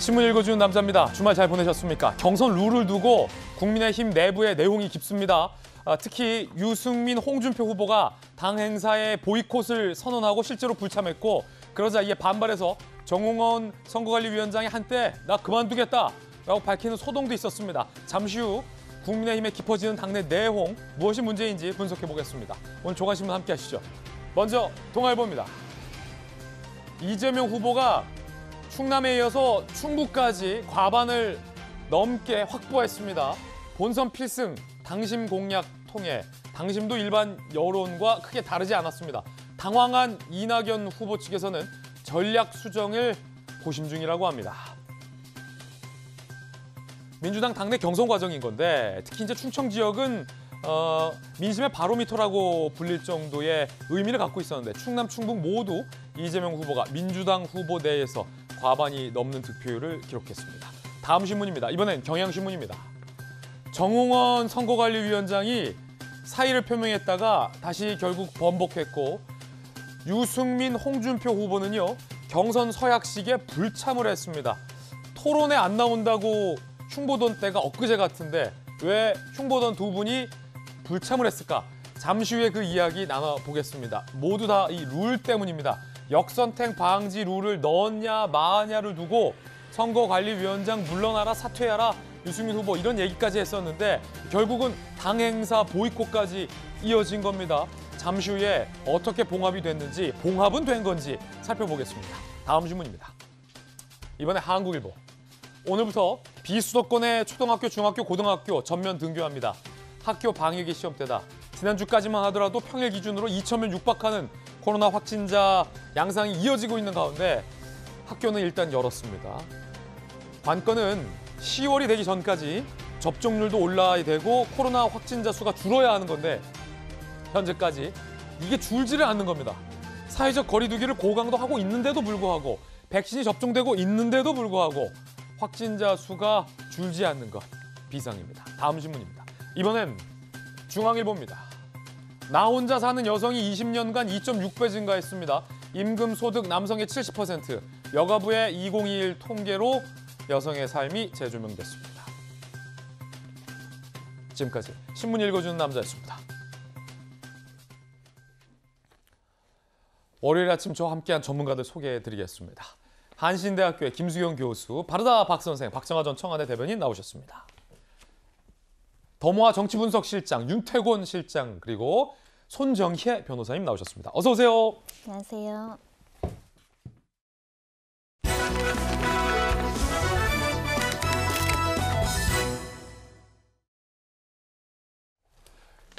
신문 읽어주는 남자입니다. 주말 잘 보내셨습니까? 경선 룰을 두고 국민의힘 내부의 내용이 깊습니다. 아, 특히 유승민, 홍준표 후보가 당 행사에 보이콧을 선언하고 실제로 불참했고 그러자 이에 반발해서 정홍원 선거관리위원장이 한때 나 그만두겠다라고 밝히는 소동도 있었습니다. 잠시 후 국민의힘에 깊어지는 당내 내홍 무엇이 문제인지 분석해 보겠습니다. 오늘 조간신문 함께 하시죠. 먼저 동아일보입니다. 이재명 후보가 충남에 이어서 충북까지 과반을 넘게 확보했습니다. 본선 필승, 당심 공약 통해 당심도 일반 여론과 크게 다르지 않았습니다. 당황한 이낙연 후보 측에서는 전략 수정을 고심 중이라고 합니다. 민주당 당내 경선 과정인 건데 특히 이제 충청 지역은 어, 민심의 바로미터라고 불릴 정도의 의미를 갖고 있었는데 충남, 충북 모두 이재명 후보가 민주당 후보 내에서 과반이 넘는 득표율을 기록했습니다. 다음 신문입니다. 이번엔 경향신문입니다. 정홍원 선거관리위원장이 사의를 표명했다가 다시 결국 번복했고 유승민, 홍준표 후보는요 경선 서약식에 불참을 했습니다. 토론에 안 나온다고 흉보던 때가 엊그제 같은데 왜 흉보던 두 분이 불참을 했을까? 잠시 후에 그 이야기 나눠보겠습니다. 모두 다 이 룰 때문입니다. 역선택 방지 룰을 넣었냐 마느냐를 두고 선거관리위원장 물러나라 사퇴하라 유승민 후보 이런 얘기까지 했었는데 결국은 당행사 보이콧까지 이어진 겁니다. 잠시 후에 어떻게 봉합이 됐는지 봉합은 된 건지 살펴보겠습니다. 다음 질문입니다. 이번에 한국일보. 오늘부터 비수도권의 초등학교, 중학교, 고등학교 전면 등교합니다. 학교 방역이 시험때다 지난주까지만 하더라도 평일 기준으로 2천 명 육박하는 코로나 확진자 양상이 이어지고 있는 가운데 학교는 일단 열었습니다. 관건은 10월이 되기 전까지 접종률도 올라야 되고 코로나 확진자 수가 줄어야 하는 건데 현재까지 이게 줄지를 않는 겁니다. 사회적 거리두기를 고강도 하고 있는데도 불구하고 백신이 접종되고 있는데도 불구하고 확진자 수가 줄지 않는 것 비상입니다. 다음 신문입니다. 이번엔 중앙일보입니다. 나 혼자 사는 여성이 20년간 2.6배 증가했습니다. 임금 소득 남성의 70%, 여가부의 2021 통계로 여성의 삶이 재조명됐습니다. 지금까지 신문 읽어주는 남자였습니다. 월요일 아침 저와 함께한 전문가들 소개해드리겠습니다. 한신대학교의 김수경 교수, 바르다 박 선생, 박정아 전 청와대 대변인 나오셨습니다. 더모아 정치분석실장 윤태곤 실장 그리고 손정희 변호사님 나오셨습니다. 어서 오세요. 안녕하세요.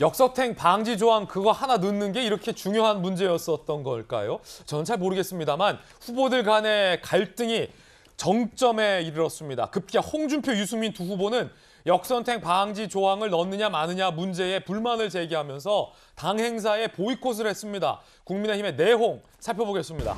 역서탱 방지 조항 그거 하나 넣는 게 이렇게 중요한 문제였었던 걸까요? 저는 잘 모르겠습니다만 후보들 간의 갈등이 정점에 이르렀습니다. 급기야 홍준표, 유승민 두 후보는 역선택 방지 조항을 넣느냐 마느냐 문제에 불만을 제기하면서 당 행사에 보이콧을 했습니다. 국민의힘의 내홍 살펴보겠습니다.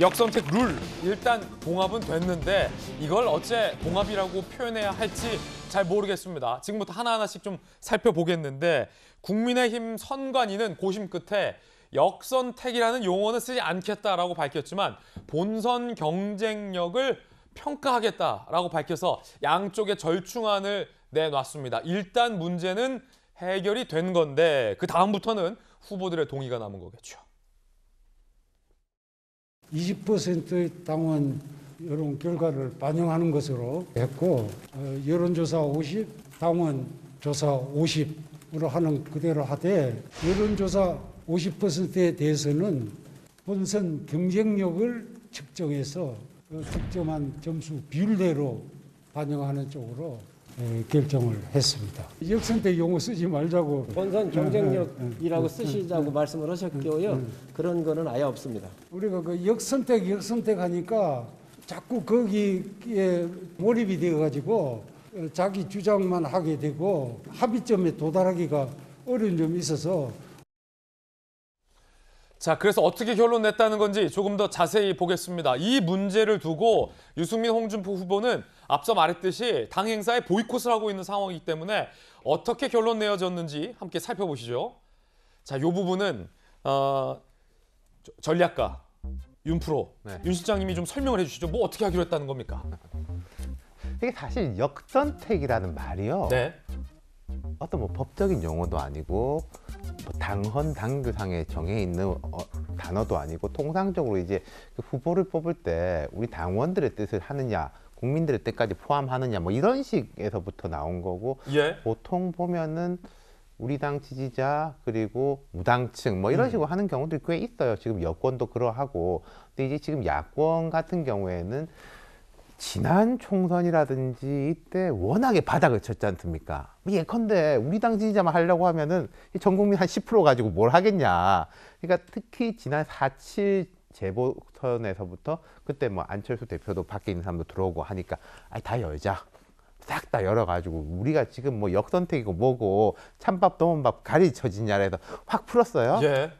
역선택 룰, 일단 봉합은 됐는데 이걸 어째 봉합이라고 표현해야 할지 잘 모르겠습니다. 지금부터 하나하나씩 좀 살펴보겠는데 국민의힘 선관위는 고심 끝에 역선택이라는 용어는 쓰지 않겠다라고 밝혔지만 본선 경쟁력을 평가하겠다라고 밝혀서 양쪽의 절충안을 내놨습니다. 일단 문제는 해결이 된 건데 그 다음부터는 후보들의 동의가 남은 거겠죠. 20%의 당원 여론 결과를 반영하는 것으로 했고 어, 여론조사 50, 당원 조사 50으로 하는 그대로 하되 여론조사 50%에 대해서는 본선 경쟁력을 측정해서 숙점한 그 점수 비율대로 반영하는 쪽으로 예, 결정을 했습니다. 역선택 용어 쓰지 말자고. 예. 본선 경쟁력이라고 예, 쓰시자고 말씀을 하셨고요. 그런 거는 아예 없습니다. 우리가 그 역선택 역선택 하니까 자꾸 거기에 몰입이 되어가지고 자기 주장만 하게 되고 합의점에 도달하기가 어려운 점이 있어서 자, 그래서 어떻게 결론 냈다는 건지 조금 더 자세히 보겠습니다. 이 문제를 두고 유승민, 홍준표 후보는 앞서 말했듯이 당 행사에 보이콧을 하고 있는 상황이기 때문에 어떻게 결론 내어졌는지 함께 살펴보시죠. 자, 요 부분은 어, 전략가 윤프로 네. 윤 실장님이 좀 설명을 해주시죠. 뭐 어떻게 하기로 했다는 겁니까? 이게 사실 역선택이라는 말이요. 네. 어떤 뭐 법적인 용어도 아니고 당헌 당규상에 정해 있는 어, 단어도 아니고 통상적으로 이제 그 후보를 뽑을 때 우리 당원들의 뜻을 하느냐 국민들의 뜻까지 포함하느냐 뭐 이런 식에서부터 나온 거고 예. 보통 보면은 우리 당 지지자 그리고 무당층 뭐 이런 음. 식으로 음. 하는 경우들이 꽤 있어요. 지금 여권도 그러하고 근데 이제 지금 야권 같은 경우에는 지난 총선이라든지 이때 워낙에 바닥을 쳤지 않습니까? 예컨대 우리 당 지지자만 하려고 하면은 전 국민 한 10% 가지고 뭘 하겠냐. 그러니까 특히 지난 4.7 재보선에서부터 그때 뭐 안철수 대표도 밖에 있는 사람도 들어오고 하니까 아이 다 열자. 싹 다 열어가지고 우리가 지금 뭐 역선택이고 뭐고 찬밥 도운밥 가리쳐지냐 해서 확 풀었어요. 예.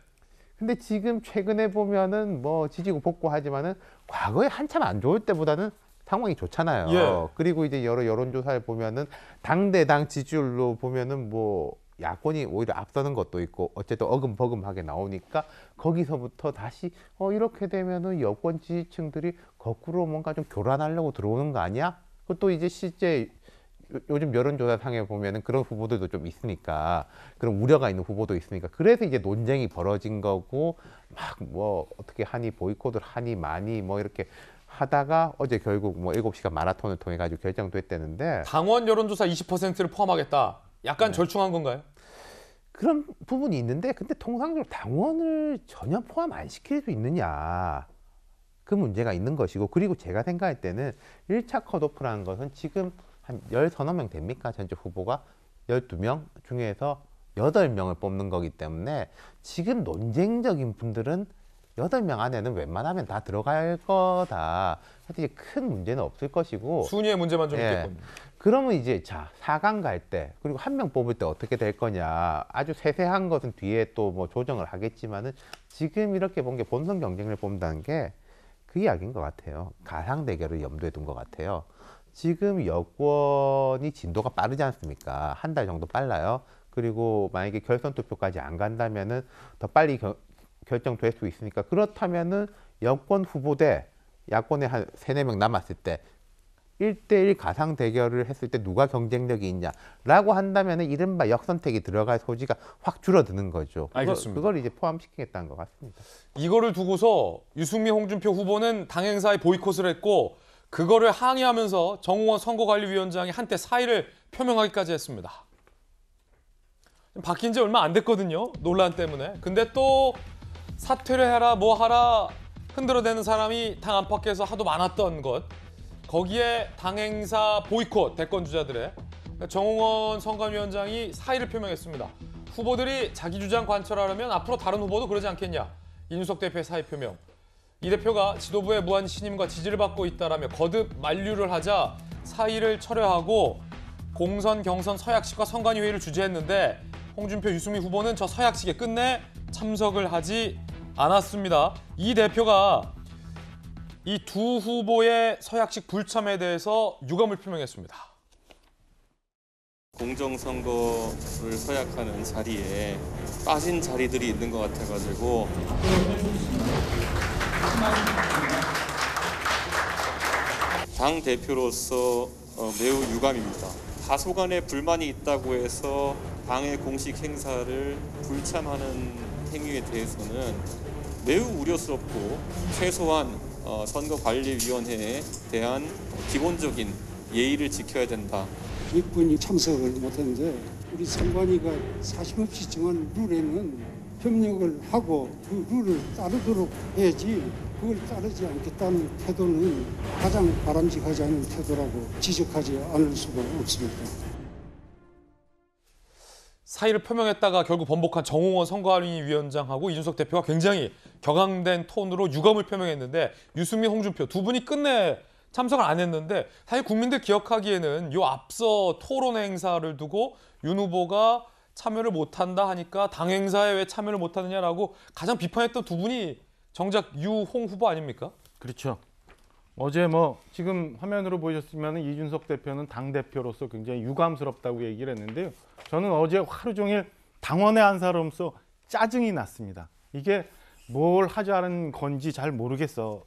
근데 지금 최근에 보면은 뭐 지지고 복고 하지만은 과거에 한참 안 좋을 때보다는 상황이 좋잖아요. 예. 그리고 이제 여러 여론조사를 보면은 당대당 지지율로 보면은 뭐 야권이 오히려 앞서는 것도 있고 어쨌든 어금버금하게 나오니까 거기서부터 다시 어 이렇게 되면은 여권 지지층들이 거꾸로 뭔가 좀 교란하려고 들어오는 거 아니야? 그것도 이제 실제 요즘 여론조사상에 보면은 그런 후보들도 좀 있으니까 그런 우려가 있는 후보도 있으니까 그래서 이제 논쟁이 벌어진 거고 막 뭐 어떻게 하니 보이콧을 하니 많이 뭐 이렇게 하다가 어제 결국 뭐 7시간 마라톤을 통해 가지고 결정도 했다는데 당원 여론조사 20%를 포함하겠다. 약간 네. 절충한 건가요? 그런 부분이 있는데 근데 통상적으로 당원을 전혀 포함 안 시킬 수 있느냐 그 문제가 있는 것이고 그리고 제가 생각할 때는 1차 컷오프라는 것은 지금 한 13여 명 됩니까? 전체 후보가 12명 중에서 8명을 뽑는 거기 때문에 지금 논쟁적인 분들은 여덟 명 안에는 웬만하면 다 들어갈 거다. 사실 큰 문제는 없을 것이고 순위의 문제만 좀 예. 있겠군요. 그러면 이제 자 4강 갈 때 그리고 한 명 뽑을 때 어떻게 될 거냐 아주 세세한 것은 뒤에 또 뭐 조정을 하겠지만은 지금 이렇게 본 게 본선 경쟁을 본다는 게 그 이야기인 것 같아요. 가상 대결을 염두에 둔 것 같아요. 지금 여권이 진도가 빠르지 않습니까? 한 달 정도 빨라요. 그리고 만약에 결선 투표까지 안 간다면은 더 빨리 겨, 결정될 수 있으니까 그렇다면은 여권 후보 대 야권의 한 세 네 명 남았을 때 1대1 가상 대결을 했을 때 누가 경쟁력이 있냐라고 한다면 이른바 역선택이 들어갈 소지가 확 줄어드는 거죠. 알겠습니다. 그걸, 이제 포함시키겠다는 것 같습니다. 이거를 두고서 유승민, 홍준표 후보는 당행사에 보이콧을 했고 그거를 항의하면서 정홍원 선거관리위원장이 한때 사의를 표명하기까지 했습니다. 바뀐 지 얼마 안 됐거든요. 논란 때문에. 근데 또 사퇴를 해라 뭐 하라 흔들어대는 사람이 당 안팎에서 하도 많았던 것 거기에 당행사 보이콧 대권 주자들의 정홍원 선관위원장이 사의를 표명했습니다. 후보들이 자기 주장 관철하려면 앞으로 다른 후보도 그러지 않겠냐. 이준석 대표의 사의 표명. 이 대표가 지도부의 무한 신임과 지지를 받고 있다라며 거듭 만류를 하자 사의를 철회하고 공선 경선 서약식과 선관위 회의를 주재했는데 홍준표 유승민 후보는 저 서약식에 끝내 참석을 하지 않았습니다. 이 대표가 이 두 후보의 서약식 불참에 대해서 유감을 표명했습니다. 공정선거를 서약하는 자리에 빠진 자리들이 있는 것 같아가지고 당 대표로서 어, 매우 유감입니다. 다소간의 불만이 있다고 해서 당의 공식 행사를 불참하는 행위에 대해서는 매우 우려스럽고 최소한 어, 선거관리위원회에 대한 기본적인 예의를 지켜야 된다. 일꾼이 참석을 못했는데 우리 선관위가 사심없이 정한 룰에는 협력을 하고 그 룰을 따르도록 해야지 그걸 따르지 않겠다는 태도는 가장 바람직하지 않은 태도라고 지적하지 않을 수가 없습니다. 사의를 표명했다가 결국 번복한 정홍원 선거관리위원장하고 이준석 대표가 굉장히 격앙된 톤으로 유감을 표명했는데 유승민, 홍준표 두 분이 끝내 참석을 안 했는데 사실 국민들 기억하기에는 요 앞서 토론 행사를 두고 윤 후보가 참여를 못한다 하니까 당 행사에 왜 참여를 못하느냐라고 가장 비판했던 두 분이 정작 유홍 후보 아닙니까? 그렇죠. 어제 뭐 지금 화면으로 보셨으면 이준석 대표는 당 대표로서 굉장히 유감스럽다고 얘기를 했는데요. 저는 어제 하루 종일 당원의 한 사람으로서 짜증이 났습니다. 이게 뭘 하자는 건지 잘 모르겠어서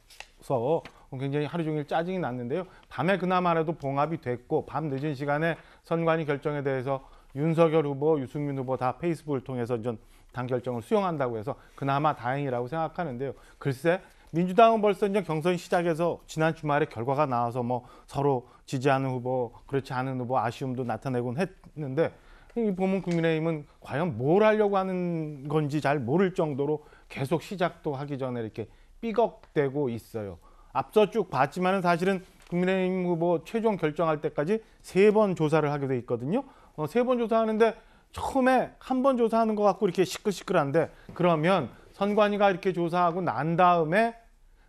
굉장히 하루 종일 짜증이 났는데요. 밤에 그나마라도 봉합이 됐고 밤 늦은 시간에 선관위 결정에 대해서 윤석열 후보, 유승민 후보 다 페이스북을 통해서 전 당 결정을 수용한다고 해서 그나마 다행이라고 생각하는데요. 글쎄 민주당은 벌써 이제 경선 시작해서 지난 주말에 결과가 나와서 뭐 서로 지지하는 후보, 그렇지 않은 후보 아쉬움도 나타내곤 했는데 이 보면 국민의힘은 과연 뭘 하려고 하는 건지 잘 모를 정도로 계속 시작도 하기 전에 이렇게 삐걱대고 있어요. 앞서 쭉 봤지만은 사실은 국민의힘 후보 최종 결정할 때까지 세 번 조사를 하게 돼 있거든요. 어, 세번 조사하는데 처음에 한 번 조사하는 것 같고 이렇게 시끌시끌한데 그러면 선관위가 이렇게 조사하고 난 다음에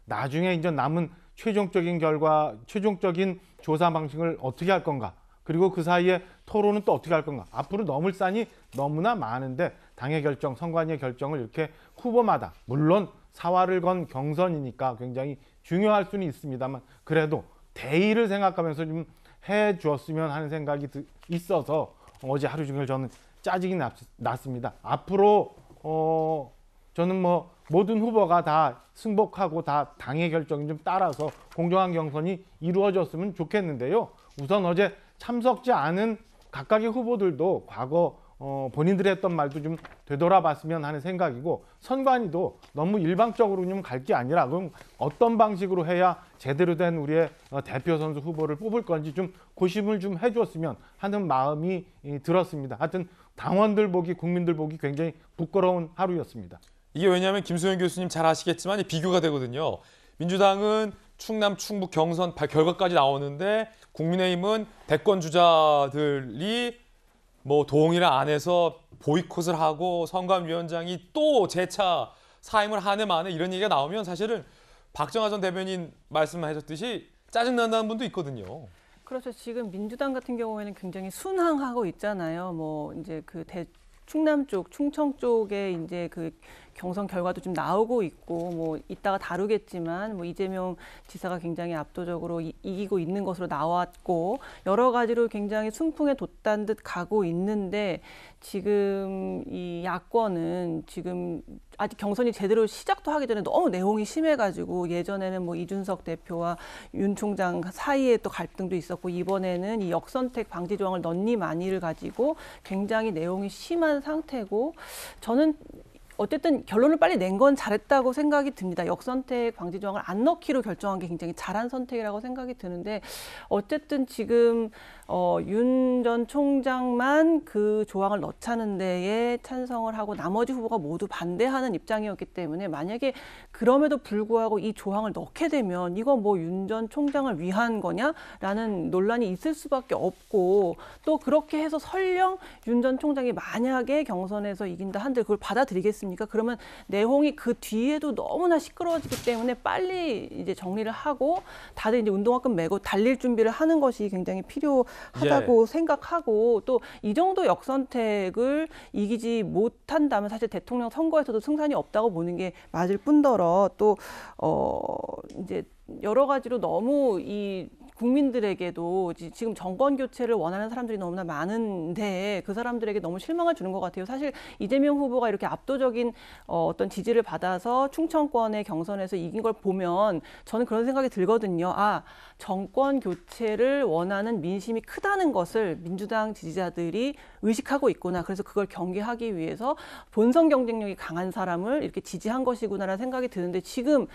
나중에 이제 남은 최종적인 결과, 최종적인 조사 방식을 어떻게 할 건가? 그리고 그 사이에 토론은 또 어떻게 할 건가? 앞으로 넘을 산이 너무나 많은데 당의 결정, 선관위의 결정을 이렇게 후보마다 물론 사활을 건 경선이니까 굉장히 중요할 수는 있습니다만 그래도 대의를 생각하면서 좀 해주었으면 하는 생각이 있어서 어제 하루 종일 저는 짜증이 났, 습니다 앞으로 어, 저는 뭐 모든 후보가 다 승복하고 다 당의 결정이 좀 따라서 공정한 경선이 이루어졌으면 좋겠는데요. 우선 어제 참석지 않은 각각의 후보들도 과거 어, 본인들이 했던 말도 좀 되돌아봤으면 하는 생각이고 선관위도 너무 일방적으로 좀갈게 아니라 그럼 어떤 방식으로 해야 제대로 된 우리의 어, 대표 선수 후보를 뽑을 건지 좀 고심을 좀 해줬으면 하는 마음이 들었습니다. 하여튼 당원들 보기 국민들 보기 굉장히 부끄러운 하루였습니다. 이게 왜냐하면 김수현 교수님 잘 아시겠지만 비교가 되거든요. 민주당은 충남, 충북, 경선 결과까지 나오는데 국민의힘은 대권 주자들이 뭐 동의를 안 해서 보이콧을 하고 성감위원장이 또 재차 사임을 하네 마네 이런 얘기가 나오면 사실은 박정하 전 대변인 말씀하셨듯이 짜증난다는 분도 있거든요. 그렇죠. 지금 민주당 같은 경우에는 굉장히 순항하고 있잖아요. 뭐 이제 그 대, 충남 쪽, 충청 쪽에 이제 그 경선 결과도 좀 나오고 있고 뭐 이따가 다루겠지만 뭐 이재명 지사가 굉장히 압도적으로 이, 이기고 있는 것으로 나왔고 여러 가지로 굉장히 순풍에 돋단 듯 가고 있는데 지금 이 야권은 지금 아직 경선이 제대로 시작도 하기 전에 너무 내용이 심해가지고 예전에는 뭐 이준석 대표와 윤 총장 사이에 또 갈등도 있었고 이번에는 이 역선택 방지 조항을 넌니 마니를 가지고 굉장히 내용이 심한 상태고 저는 어쨌든 결론을 빨리 낸 건 잘했다고 생각이 듭니다. 역선택 광지 조항을 안 넣기로 결정한 게 굉장히 잘한 선택이라고 생각이 드는데 어쨌든 지금 어, 윤 전 총장만 그 조항을 넣자는 데에 찬성을 하고 나머지 후보가 모두 반대하는 입장이었기 때문에 만약에 그럼에도 불구하고 이 조항을 넣게 되면 이건 뭐 윤 전 총장을 위한 거냐라는 논란이 있을 수밖에 없고 또 그렇게 해서 설령 윤 전 총장이 만약에 경선에서 이긴다 한들 그걸 받아들이겠습니까? 않습니까? 그러면 내홍이 그 뒤에도 너무나 시끄러워지기 때문에 빨리 이제 정리를 하고 다들 이제 운동화끈 메고 달릴 준비를 하는 것이 굉장히 필요하다고 예. 생각하고 또 이 정도 역선택을 이기지 못한다면 사실 대통령 선거에서도 승산이 없다고 보는 게 맞을 뿐더러 또어 이제 여러 가지로 너무 이 국민들에게도 지금 정권 교체를 원하는 사람들이 너무나 많은데 그 사람들에게 너무 실망을 주는 것 같아요. 사실 이재명 후보가 이렇게 압도적인 어, 어떤 지지를 받아서 충청권의 경선에서 이긴 걸 보면 저는 그런 생각이 들거든요. 아, 정권 교체를 원하는 민심이 크다는 것을 민주당 지지자들이 의식하고 있구나. 그래서 그걸 경계하기 위해서 본선 경쟁력이 강한 사람을 이렇게 지지한 것이구나라는 생각이 드는데 지금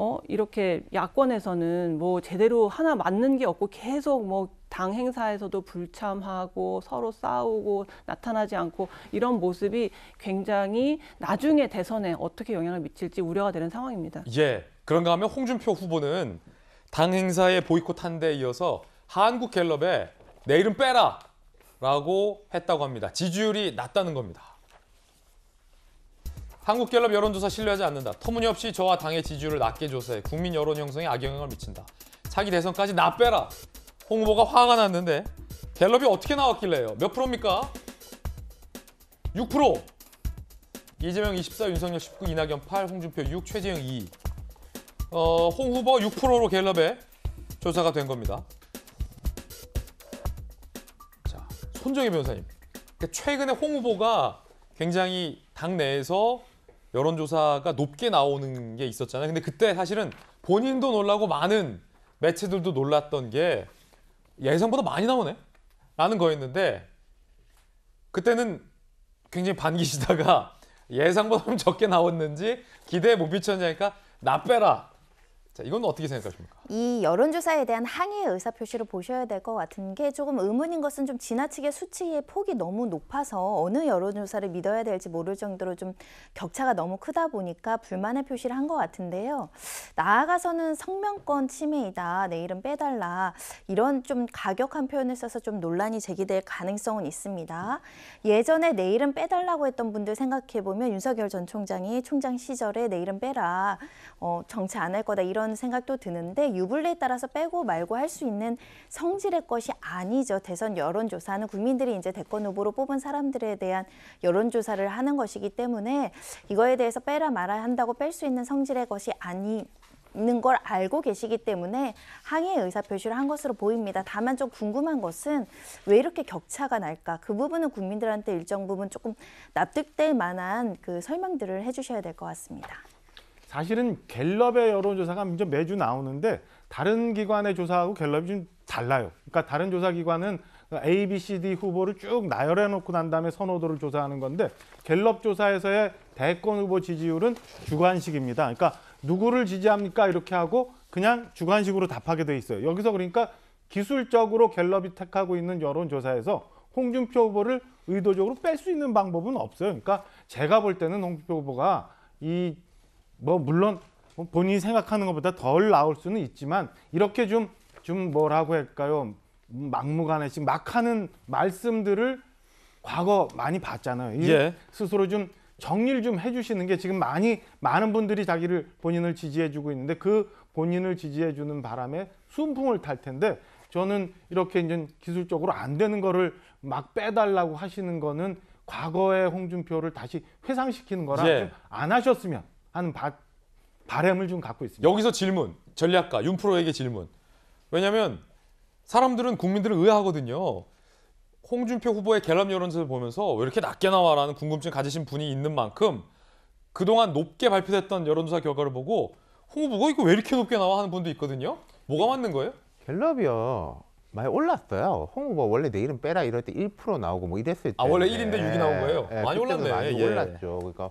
어, 이렇게 야권에서는 뭐 제대로 하나 맞는 게 없고 계속 뭐 당 행사에서도 불참하고 서로 싸우고 나타나지 않고 이런 모습이 굉장히 나중에 대선에 어떻게 영향을 미칠지 우려가 되는 상황입니다. 예. 그런가 하면 홍준표 후보는 당 행사에 보이콧한 데 이어서 한국갤럽에 내 이름 빼라라고 했다고 합니다. 지지율이 낮다는 겁니다. 한국갤럽 여론조사 신뢰하지 않는다. 터무니없이 저와 당의 지지율을 낮게 조사해 국민 여론 형성에 악영향을 미친다. 차기 대선까지 나 빼라. 홍 후보가 화가 났는데 갤럽이 어떻게 나왔길래요? 몇 프로입니까? 6%! 이재명 24, 윤석열 19, 이낙연 8, 홍준표 6, 최재형 2. 어, 홍 후보 6%로 갤럽에 조사가 된 겁니다. 자, 손정희 변호사님. 그러니까 최근에 홍 후보가 굉장히 당 내에서 여론조사가 높게 나오는 게 있었잖아요. 근데 그때 사실은 본인도 놀라고 많은 매체들도 놀랐던 게 예상보다 많이 나오네? 라는 거였는데 그때는 굉장히 반기시다가 예상보다 좀 적게 나왔는지 기대에 못비쳤냐니까나 빼라. 자, 이건 어떻게 생각하십니까? 이 여론조사에 대한 항의의 의사표시를 보셔야 될 것 같은 게 조금 의문인 것은 좀 지나치게 수치의 폭이 너무 높아서 어느 여론조사를 믿어야 될지 모를 정도로 좀 격차가 너무 크다 보니까 불만의 표시를 한 것 같은데요. 나아가서는 성명권 침해이다, 내일은 빼달라 이런 좀 가격한 표현을 써서 좀 논란이 제기될 가능성은 있습니다. 예전에 내일은 빼달라고 했던 분들 생각해보면 윤석열 전 총장이 총장 시절에 내일은 빼라, 어, 정치 안 할 거다 이런 생각도 드는데 유불리에 따라서 빼고 말고 할 수 있는 성질의 것이 아니죠. 대선 여론조사는 국민들이 이제 대권 후보로 뽑은 사람들에 대한 여론조사를 하는 것이기 때문에 이거에 대해서 빼라 말아 한다고 뺄 수 있는 성질의 것이 아니 있는 걸 알고 계시기 때문에 항의 의사 표시를 한 것으로 보입니다. 다만 좀 궁금한 것은 왜 이렇게 격차가 날까? 그 부분은 국민들한테 일정 부분 조금 납득될 만한 그 설명들을 해주셔야 될 것 같습니다. 사실은 갤럽의 여론조사가 매주 나오는데 다른 기관의 조사하고 갤럽이 좀 달라요. 그러니까 다른 조사기관은 A, B, C, D 후보를 쭉 나열해 놓고 난 다음에 선호도를 조사하는 건데 갤럽 조사에서의 대권 후보 지지율은 주관식입니다. 그러니까 누구를 지지합니까? 이렇게 하고 그냥 주관식으로 답하게 돼 있어요. 여기서 그러니까 기술적으로 갤럽이 택하고 있는 여론조사에서 홍준표 후보를 의도적으로 뺄 수 있는 방법은 없어요. 그러니까 제가 볼 때는 홍준표 후보가 이뭐 물론 뭐 본인이 생각하는 것보다 덜 나올 수는 있지만 이렇게 좀 좀 뭐라고 할까요? 막무가내씩 막 하는 말씀들을 과거 많이 봤잖아요. 예. 스스로 좀 정리를 좀 해주시는 게 지금 많이 많은 분들이 자기를 본인을 지지해주고 있는데 그 본인을 지지해주는 바람에 순풍을 탈 텐데 저는 이렇게 이제 기술적으로 안 되는 거를 막 빼달라고 하시는 거는 과거의 홍준표를 다시 회상시키는 거라 예. 안 하셨으면 하는 바, 바램을 좀 갖고 있습니다. 여기서 질문, 전략가 윤프로에게 질문. 왜냐하면 사람들은 국민들은 의아하거든요. 홍준표 후보의 갤럽 여론조사를 보면서 왜 이렇게 낮게 나와라는 궁금증 가지신 분이 있는 만큼 그동안 높게 발표됐던 여론조사 결과를 보고 홍 후보가 이거 왜 이렇게 높게 나와 하는 분도 있거든요. 뭐가 맞는 거예요? 갤럽이요. 많이 올랐어요. 홍 후보 원래 내일은 빼라 이럴 때 1% 나오고 뭐 이랬을 때. 아 원래 1인데 6이 나온 거예요? 예, 많이 올랐네. 많이 예. 올랐죠. 그러니까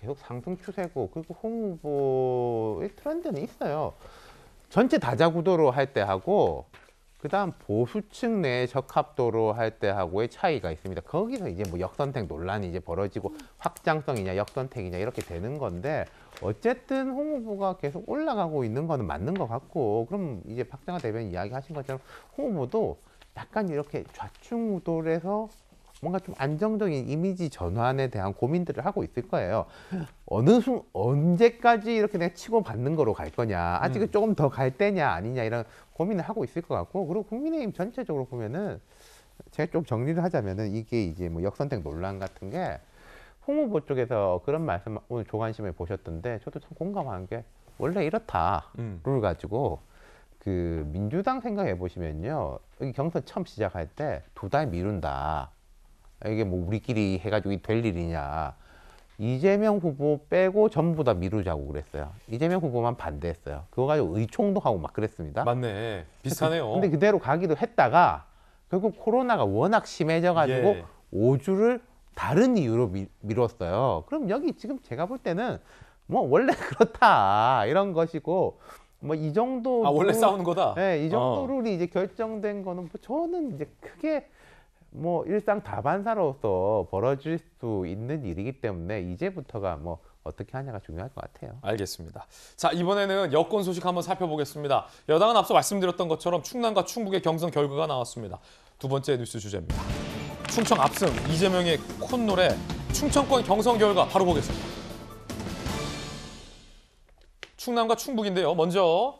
계속 상승 추세고 그리고 홍 후보의 트렌드는 있어요. 전체 다자구도로 할 때 하고 그 다음 보수층 내 적합도로 할 때 하고의 차이가 있습니다. 거기서 이제 뭐 역선택 논란이 이제 벌어지고 확장성이냐 역선택이냐 이렇게 되는 건데 어쨌든 홍 후보가 계속 올라가고 있는 거는 맞는 것 같고 그럼 이제 박정아 대변인 이야기하신 것처럼 홍 후보도 약간 이렇게 좌충우돌해서 뭔가 좀 안정적인 이미지 전환에 대한 고민들을 하고 있을 거예요. 어느 순 언제까지 이렇게 내가 치고 받는 거로 갈 거냐, 아직은 음. 조금 더 갈 때냐 아니냐 이런 고민을 하고 있을 것 같고, 그리고 국민의힘 전체적으로 보면은 제가 좀 정리를 하자면은 이게 이제 뭐 역선택 논란 같은 게홍 후보 쪽에서 그런 말씀 오늘 조관심에 보셨던데 저도 참 공감한 게 원래 이렇다를 음. 가지고 그 민주당 생각해 보시면요 여기 경선 처음 시작할 때 두 달 미룬다. 아, 이게 뭐 우리끼리 해가지고 될 일이냐. 이재명 후보 빼고 전부 다 미루자고 그랬어요. 이재명 후보만 반대했어요. 그거 가지고 의총도 하고 막 그랬습니다. 맞네. 비슷하네요. 근데 그대로 가기도 했다가 결국 코로나가 워낙 심해져 가지고 예. 5주를 다른 이유로 미, 미뤘어요. 그럼 여기 지금 제가 볼 때는 뭐 원래 그렇다 이런 것이고 뭐 이 정도 아 원래 싸우는 거다. 네, 이 정도 어. 이 이제 결정된 거는 뭐 저는 이제 크게 뭐 일상 다반사로서 벌어질 수 있는 일이기 때문에 이제부터가 뭐 어떻게 하냐가 중요할 것 같아요. 알겠습니다. 자 이번에는 여권 소식 한번 살펴보겠습니다. 여당은 앞서 말씀드렸던 것처럼 충남과 충북의 경선 결과가 나왔습니다. 두 번째 뉴스 주제입니다. 충청 압승 이재명의 콧노래 충청권 경선 결과 바로 보겠습니다. 충남과 충북인데요. 먼저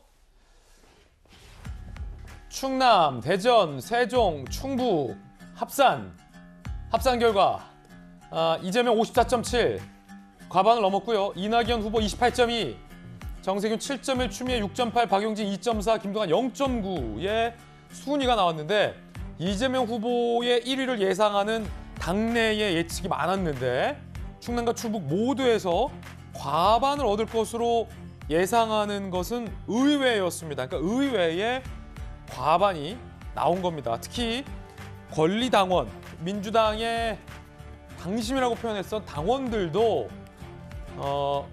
충남, 대전, 세종, 충북 합산, 합산 결과 아, 이재명 54.7, 과반을 넘었고요. 이낙연 후보 28.2, 정세균 7.1, 추미애 6.8, 박용진 2.4, 김동완 0.9의 순위가 나왔는데 이재명 후보의 1위를 예상하는 당내의 예측이 많았는데 충남과 충북 모두에서 과반을 얻을 것으로 예상하는 것은 의외였습니다. 그러니까 의외의 과반이 나온 겁니다. 특히 권리당원, 민주당의 당심이라고 표현했던 당원들도 어,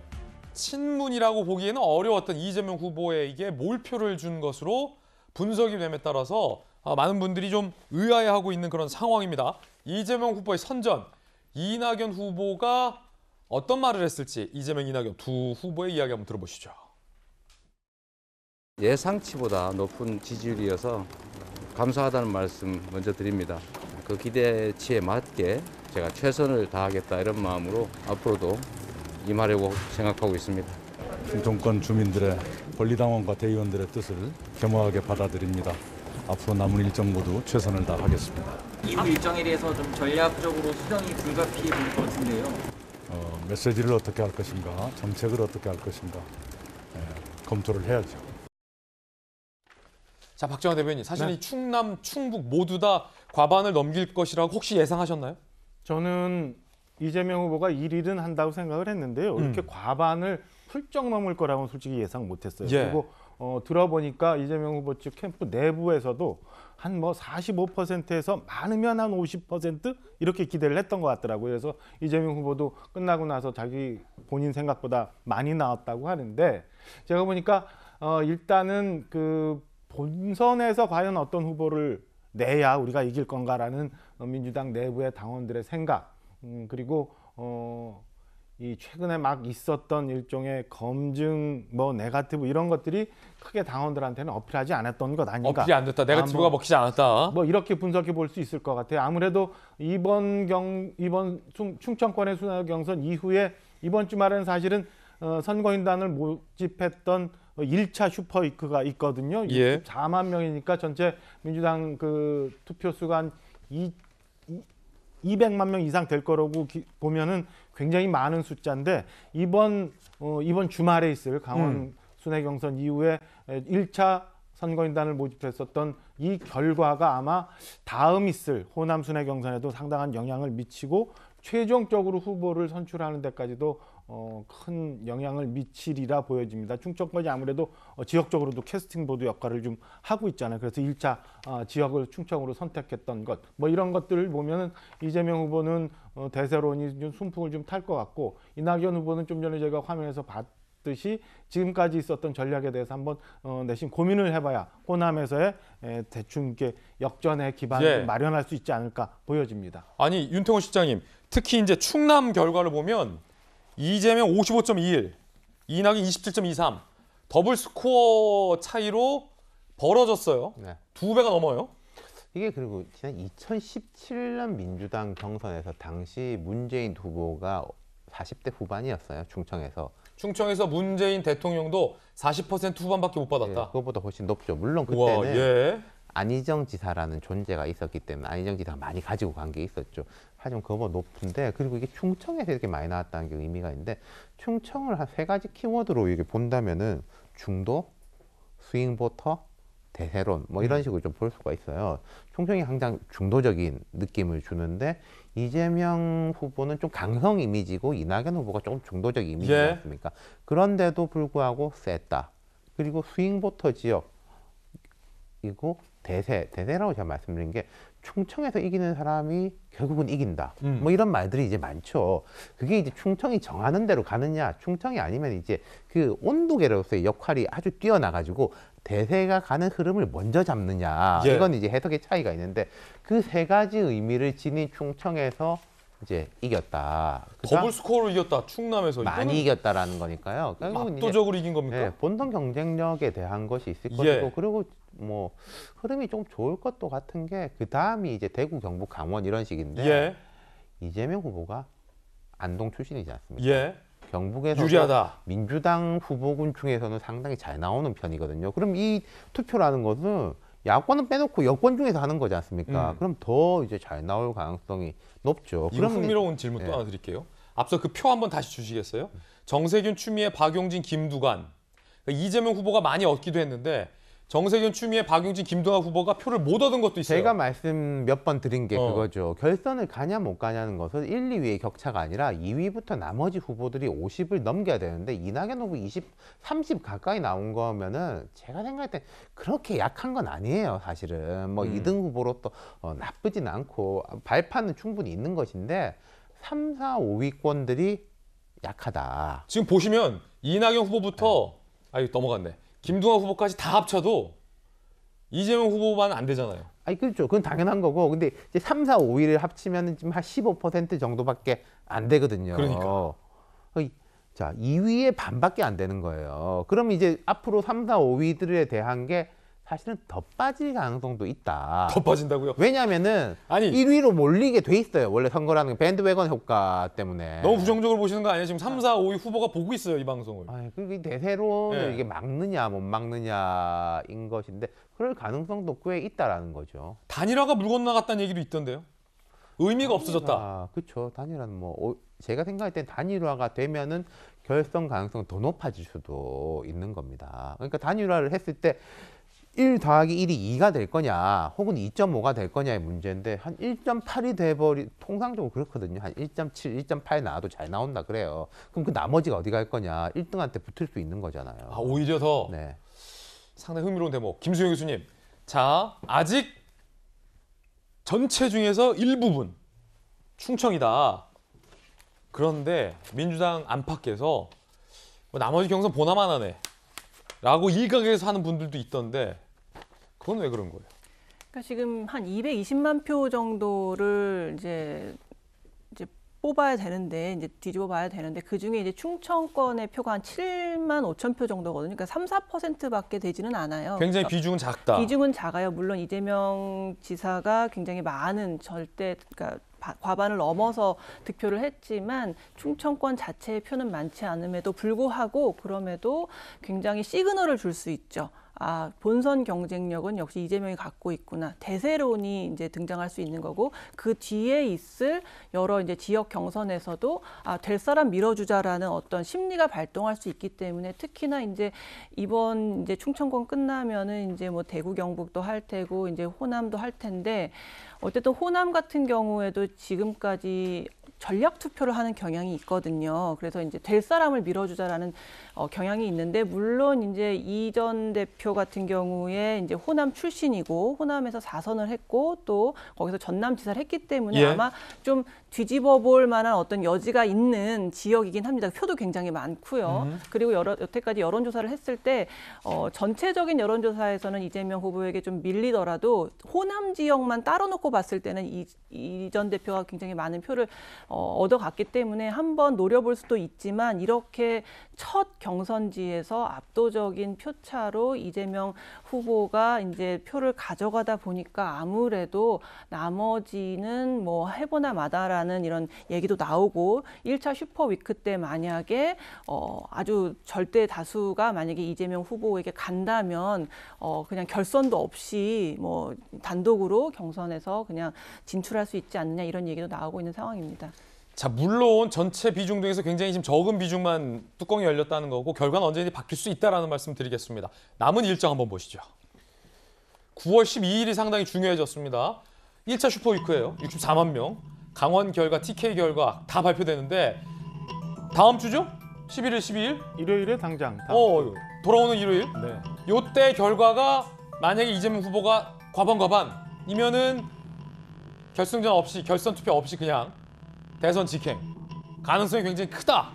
친문이라고 보기에는 어려웠던 이재명 후보에게 몰표를 준 것으로 분석이 됨에 따라서 어, 많은 분들이 좀 의아해하고 있는 그런 상황입니다. 이재명 후보의 선전, 이낙연 후보가 어떤 말을 했을지 이재명, 이낙연 두 후보의 이야기 한번 들어보시죠. 예상치보다 높은 지지율이어서 감사하다는 말씀 먼저 드립니다. 그 기대치에 맞게 제가 최선을 다하겠다 이런 마음으로 앞으로도 임하려고 생각하고 있습니다. 충청권 주민들의 권리당원과 대의원들의 뜻을 겸허하게 받아들입니다. 앞으로 남은 일정 모두 최선을 다하겠습니다. 이후 일정에 대해서 좀 전략적으로 수정이 불가피해 보일 것 같은데요. 어, 메시지를 어떻게 할 것인가, 정책을 어떻게 할 것인가 예, 검토를 해야죠. 자, 박정환 대변인, 사실 네. 이 충남, 충북 모두 다 과반을 넘길 것이라고 혹시 예상하셨나요? 저는 이재명 후보가 1위는 한다고 생각을 했는데요. 음. 이렇게 과반을 훌쩍 넘을 거라고는 솔직히 예상 못했어요. 예. 그리고 어, 들어보니까 이재명 후보 측 캠프 내부에서도 한 뭐 45%에서 많으면 한 50% 이렇게 기대를 했던 것 같더라고요. 그래서 이재명 후보도 끝나고 나서 자기 본인 생각보다 많이 나왔다고 하는데 제가 보니까 어, 일단은 그 본선에서 과연 어떤 후보를 내야 우리가 이길 건가라는 민주당 내부의 당원들의 생각 음, 그리고 어, 이 최근에 막 있었던 일종의 검증 뭐 네가티브 이런 것들이 크게 당원들한테는 어필하지 않았던 것 아닌가. 어필이 안 됐다. 네가티브가 아, 뭐, 먹히지 않았다. 뭐 이렇게 분석해 볼 수 있을 것 같아요. 아무래도 이번 경 이번 충청권의 순회 경선 이후에 이번 주말에는 사실은 어, 선거인단을 모집했던 일차 슈퍼이크가 있거든요. 예. 4만 명이니까 전체 민주당 그 투표수가 한 2, 200만 명 이상 될 거라고 기, 보면은 굉장히 많은 숫자인데 이번 어, 이번 주말에 있을 강원 음. 순회 경선 이후에 일차 선거인단을 모집했었던 이 결과가 아마 다음 있을 호남 순회 경선에도 상당한 영향을 미치고 최종적으로 후보를 선출하는 데까지도 어, 큰 영향을 미치리라 보여집니다. 충청권이 아무래도 어, 지역적으로도 캐스팅 보드 역할을 좀 하고 있잖아요. 그래서 1차 어, 지역을 충청으로 선택했던 것, 뭐 이런 것들을 보면 이재명 후보는 어, 대세론이 좀 순풍을 좀 탈 것 같고 이낙연 후보는 좀 전에 제가 화면에서 봤. 듯이 지금까지 있었던 전략에 대해서 한번 어, 내심 고민을 해봐야 호남에서의 에, 대충 이렇게 역전의 기반을 예. 마련할 수 있지 않을까 보여집니다. 아니 윤태호 실장님 특히 이제 충남 결과를 보면 이재명 55.21, 이낙연 27.23 더블 스코어 차이로 벌어졌어요. 네. 두 배가 넘어요. 이게 그리고 지난 2017년 민주당 경선에서 당시 문재인 후보가 40대 후반이었어요. 충청에서. 충청에서 문재인 대통령도 40% 후반밖에 못 받았다. 예, 그것보다 훨씬 높죠. 물론 그때는 와, 예. 안희정 지사라는 존재가 있었기 때문에 안희정 지사가 많이 가지고 간 게 있었죠. 하지만 그거보다 뭐 높은데 그리고 이게 충청에서 이렇게 많이 나왔다는 게 의미가 있는데 충청을 한 세 가지 키워드로 이렇게 본다면은 중도, 스윙보터, 대세론 뭐 이런 음. 식으로 좀 볼 수가 있어요. 충청이 항상 중도적인 느낌을 주는데 이재명 후보는 좀 강성 이미지고 이낙연 후보가 조금 중도적 이미지 였습니까 예. 그런데도 불구하고 셌다. 그리고 스윙보터 지역이고 대세, 대세라고 제가 말씀드린 게 충청에서 이기는 사람이 결국은 이긴다. 음. 뭐 이런 말들이 이제 많죠. 그게 이제 충청이 정하는 대로 가느냐, 충청이 아니면 이제 그 온도계로서의 역할이 아주 뛰어나가지고 대세가 가는 흐름을 먼저 잡느냐. 예. 이건 이제 해석의 차이가 있는데 그 세 가지 의미를 지닌 충청에서 이제 이겼다. 더블 스코어로 이겼다. 충남에서 많이 이겼다라는 거니까요. 압도적으로 이긴 겁니까? 네, 본선 경쟁력에 대한 것이 있을 예. 것이고 그리고 뭐 흐름이 좀 좋을 것도 같은 게 그 다음이 이제 대구, 경북, 강원 이런 식인데 예. 이재명 후보가 안동 출신이지 않습니까? 예. 경북에서 유리하다. 민주당 후보군 중에서는 상당히 잘 나오는 편이거든요. 그럼 이 투표라는 것은 야권은 빼놓고 여권 중에서 하는 거지 않습니까? 음. 그럼 더 이제 잘 나올 가능성이 높죠. 이런 흥미로운 질문 예. 하나 드릴게요. 앞서 그 표 한번 다시 주시겠어요? 정세균, 추미애, 박용진, 김두관. 그러니까 이재명 후보가 많이 얻기도 했는데 정세균, 추미애, 박용진, 김동하 후보가 표를 못 얻은 것도 있어요. 제가 말씀 몇 번 드린 게 어. 그거죠. 결선을 가냐 못 가냐는 것은 1, 2위의 격차가 아니라 2위부터 나머지 후보들이 50을 넘겨야 되는데 이낙연 후보 20, 30 가까이 나온 거면은 제가 생각할 때 그렇게 약한 건 아니에요. 사실은 뭐 음. 2등 후보로 또 어, 나쁘진 않고 발판은 충분히 있는 것인데 3, 4, 5위권들이 약하다. 지금 보시면 이낙연 후보부터 네. 아 이거 넘어갔네. 김두한 후보까지 다 합쳐도 이재명 후보만 안 되잖아요. 아니 그렇죠. 그건 당연한 거고. 근데 이제 3, 4, 5위를 합치면 지금 한 15% 정도밖에 안 되거든요. 그러니까. 자, 2위의 반밖에 안 되는 거예요. 그럼 이제 앞으로 3, 4, 5위들에 대한 게 사실은 더 빠질 가능성도 있다. 더 빠진다고요? 왜냐면은 아니 1위로 몰리게 돼 있어요. 원래 선거라는 게 밴드웨건 효과 때문에. 너무 부정적으로 보시는 거 아니에요? 지금 3, 4, 5위 후보가 보고 있어요, 이 방송을. 아니, 그게 대세로 네. 이게 막느냐 못 막느냐인 것인데 그럴 가능성도 꽤 있다라는 거죠. 단일화가 물 건너갔다는 얘기도 있던데요. 의미가 단일화, 없어졌다. 그렇죠. 단일화는 뭐 제가 생각할 땐 단일화가 되면은 결성 가능성 더 높아질 수도 있는 겁니다. 그러니까 단일화를 했을 때1 더하기 1이 2가 될 거냐 혹은 2.5가 될 거냐의 문제인데 한 1.8이 돼버리 통상적으로 그렇거든요. 한 1.7, 1.8 나와도 잘 나온다 그래요. 그럼 그 나머지가 어디 갈 거냐 1등한테 붙을 수 있는 거잖아요. 아, 오히려 더 네. 상당히 흥미로운 대목. 김수영 교수님, 자 아직 전체 중에서 일부분 충청이다. 그런데 민주당 안팎에서 뭐 나머지 경선 보나마나네 라고 일각에서 하는 분들도 있던데 그건 왜 그런 거예요? 그러니까 지금 한 220만 표 정도를 이제 이제 뽑아야 되는데 이제 뒤집어 봐야 되는데 그 중에 이제 충청권의 표가 한 7만 5천 표 정도거든요. 그러니까 3, 4%밖에 되지는 않아요. 굉장히 그래서 그러니까 비중은 작다. 비중은 작아요. 물론 이재명 지사가 굉장히 많은 절대 그러니까 과반을 넘어서 득표를 했지만 충청권 자체의 표는 많지 않음에도 불구하고 그럼에도 굉장히 시그널을 줄 수 있죠. 아, 본선 경쟁력은 역시 이재명이 갖고 있구나. 대세론이 이제 등장할 수 있는 거고 그 뒤에 있을 여러 이제 지역 경선에서도 아, 될 사람 밀어주자라는 어떤 심리가 발동할 수 있기 때문에 특히나 이제 이번 이제 충청권 끝나면은 이제 뭐 대구 경북도 할 테고 이제 호남도 할 텐데 어쨌든 호남 같은 경우에도 지금까지 전략 투표를 하는 경향이 있거든요. 그래서 이제 될 사람을 밀어주자라는 어, 경향이 있는데 물론 이제 이 전 대표 같은 경우에 이제 호남 출신이고 호남에서 사선을 했고 또 거기서 전남 지사를 했기 때문에 예. 아마 좀 뒤집어 볼 만한 어떤 여지가 있는 지역이긴 합니다. 표도 굉장히 많고요. 음. 그리고 여러, 여태까지 여론조사를 했을 때 어, 전체적인 여론조사에서는 이재명 후보에게 좀 밀리더라도 호남 지역만 따로 놓고 봤을 때는 이전 이 대표가 굉장히 많은 표를 어, 얻어갔기 때문에 한번 노려볼 수도 있지만 이렇게 첫 경선지에서 압도적인 표차로 이재명 후보가 이제 표를 가져가다 보니까 아무래도 나머지는 뭐 해보나 마다라는 이런 얘기도 나오고 1차 슈퍼위크 때 만약에 어 아주 절대 다수가 만약에 이재명 후보에게 간다면 어 그냥 결선도 없이 뭐 단독으로 경선에서 그냥 진출할 수 있지 않느냐 이런 얘기도 나오고 있는 상황입니다. 자 물론 전체 비중 중에서 굉장히 지금 적은 비중만 뚜껑이 열렸다는 거고 결과는 언제든지 바뀔 수 있다라는 말씀 드리겠습니다. 남은 일정 한번 보시죠. 9월 12일이 상당히 중요해졌습니다. 1차 슈퍼위크예요. 64만 명. 강원 결과, TK 결과 다 발표되는데 다음 주죠? 11일, 12일? 일요일에 당장. 어, 돌아오는 일요일. 네. 요때 결과가 만약에 이재명 후보가 과반 과반이면은 결승전 없이 결선 투표 없이 그냥 대선 직행 가능성이 굉장히 크다.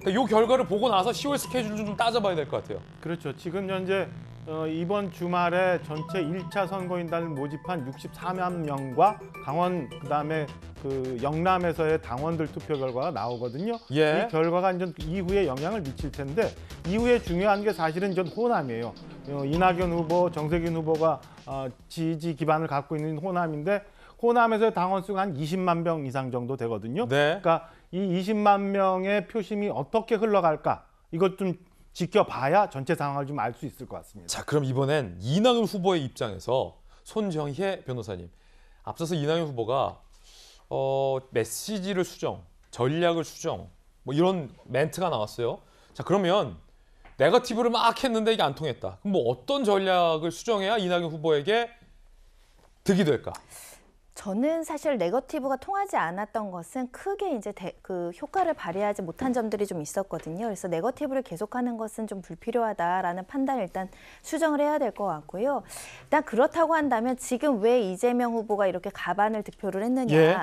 그러니까 이 결과를 보고 나서 10월 스케줄 좀 따져봐야 될 것 같아요. 그렇죠. 지금 현재 어, 이번 주말에 전체 1차 선거인단을 모집한 64만 명과 강원 그다음에 그 영남에서의 당원들 투표 결과가 나오거든요. 예. 이 결과가 이제 이후에 영향을 미칠 텐데 이후에 중요한 게 사실은 전 호남이에요. 어, 이낙연 후보, 정세균 후보가 어, 지지 기반을 갖고 있는 호남인데 호남에서 당원 수가 한 20만 명 이상 정도 되거든요. 네. 그러니까 이 20만 명의 표심이 어떻게 흘러갈까 이것 좀 지켜봐야 전체 상황을 좀 알 수 있을 것 같습니다. 자, 그럼 이번엔 이낙연 후보의 입장에서 손정혜 변호사님. 앞서서 이낙연 후보가 어, 메시지를 수정, 전략을 수정, 뭐 이런 멘트가 나왔어요. 자, 그러면 네거티브를 막 했는데 이게 안 통했다. 그럼 뭐 어떤 전략을 수정해야 이낙연 후보에게 득이 될까? 저는 사실 네거티브가 통하지 않았던 것은 크게 이제 대, 그 효과를 발휘하지 못한 점들이 좀 있었거든요. 그래서 네거티브를 계속하는 것은 좀 불필요하다라는 판단을 일단 수정을 해야 될 것 같고요. 일단 그렇다고 한다면 지금 왜 이재명 후보가 이렇게 가반을 득표를 했느냐. 예.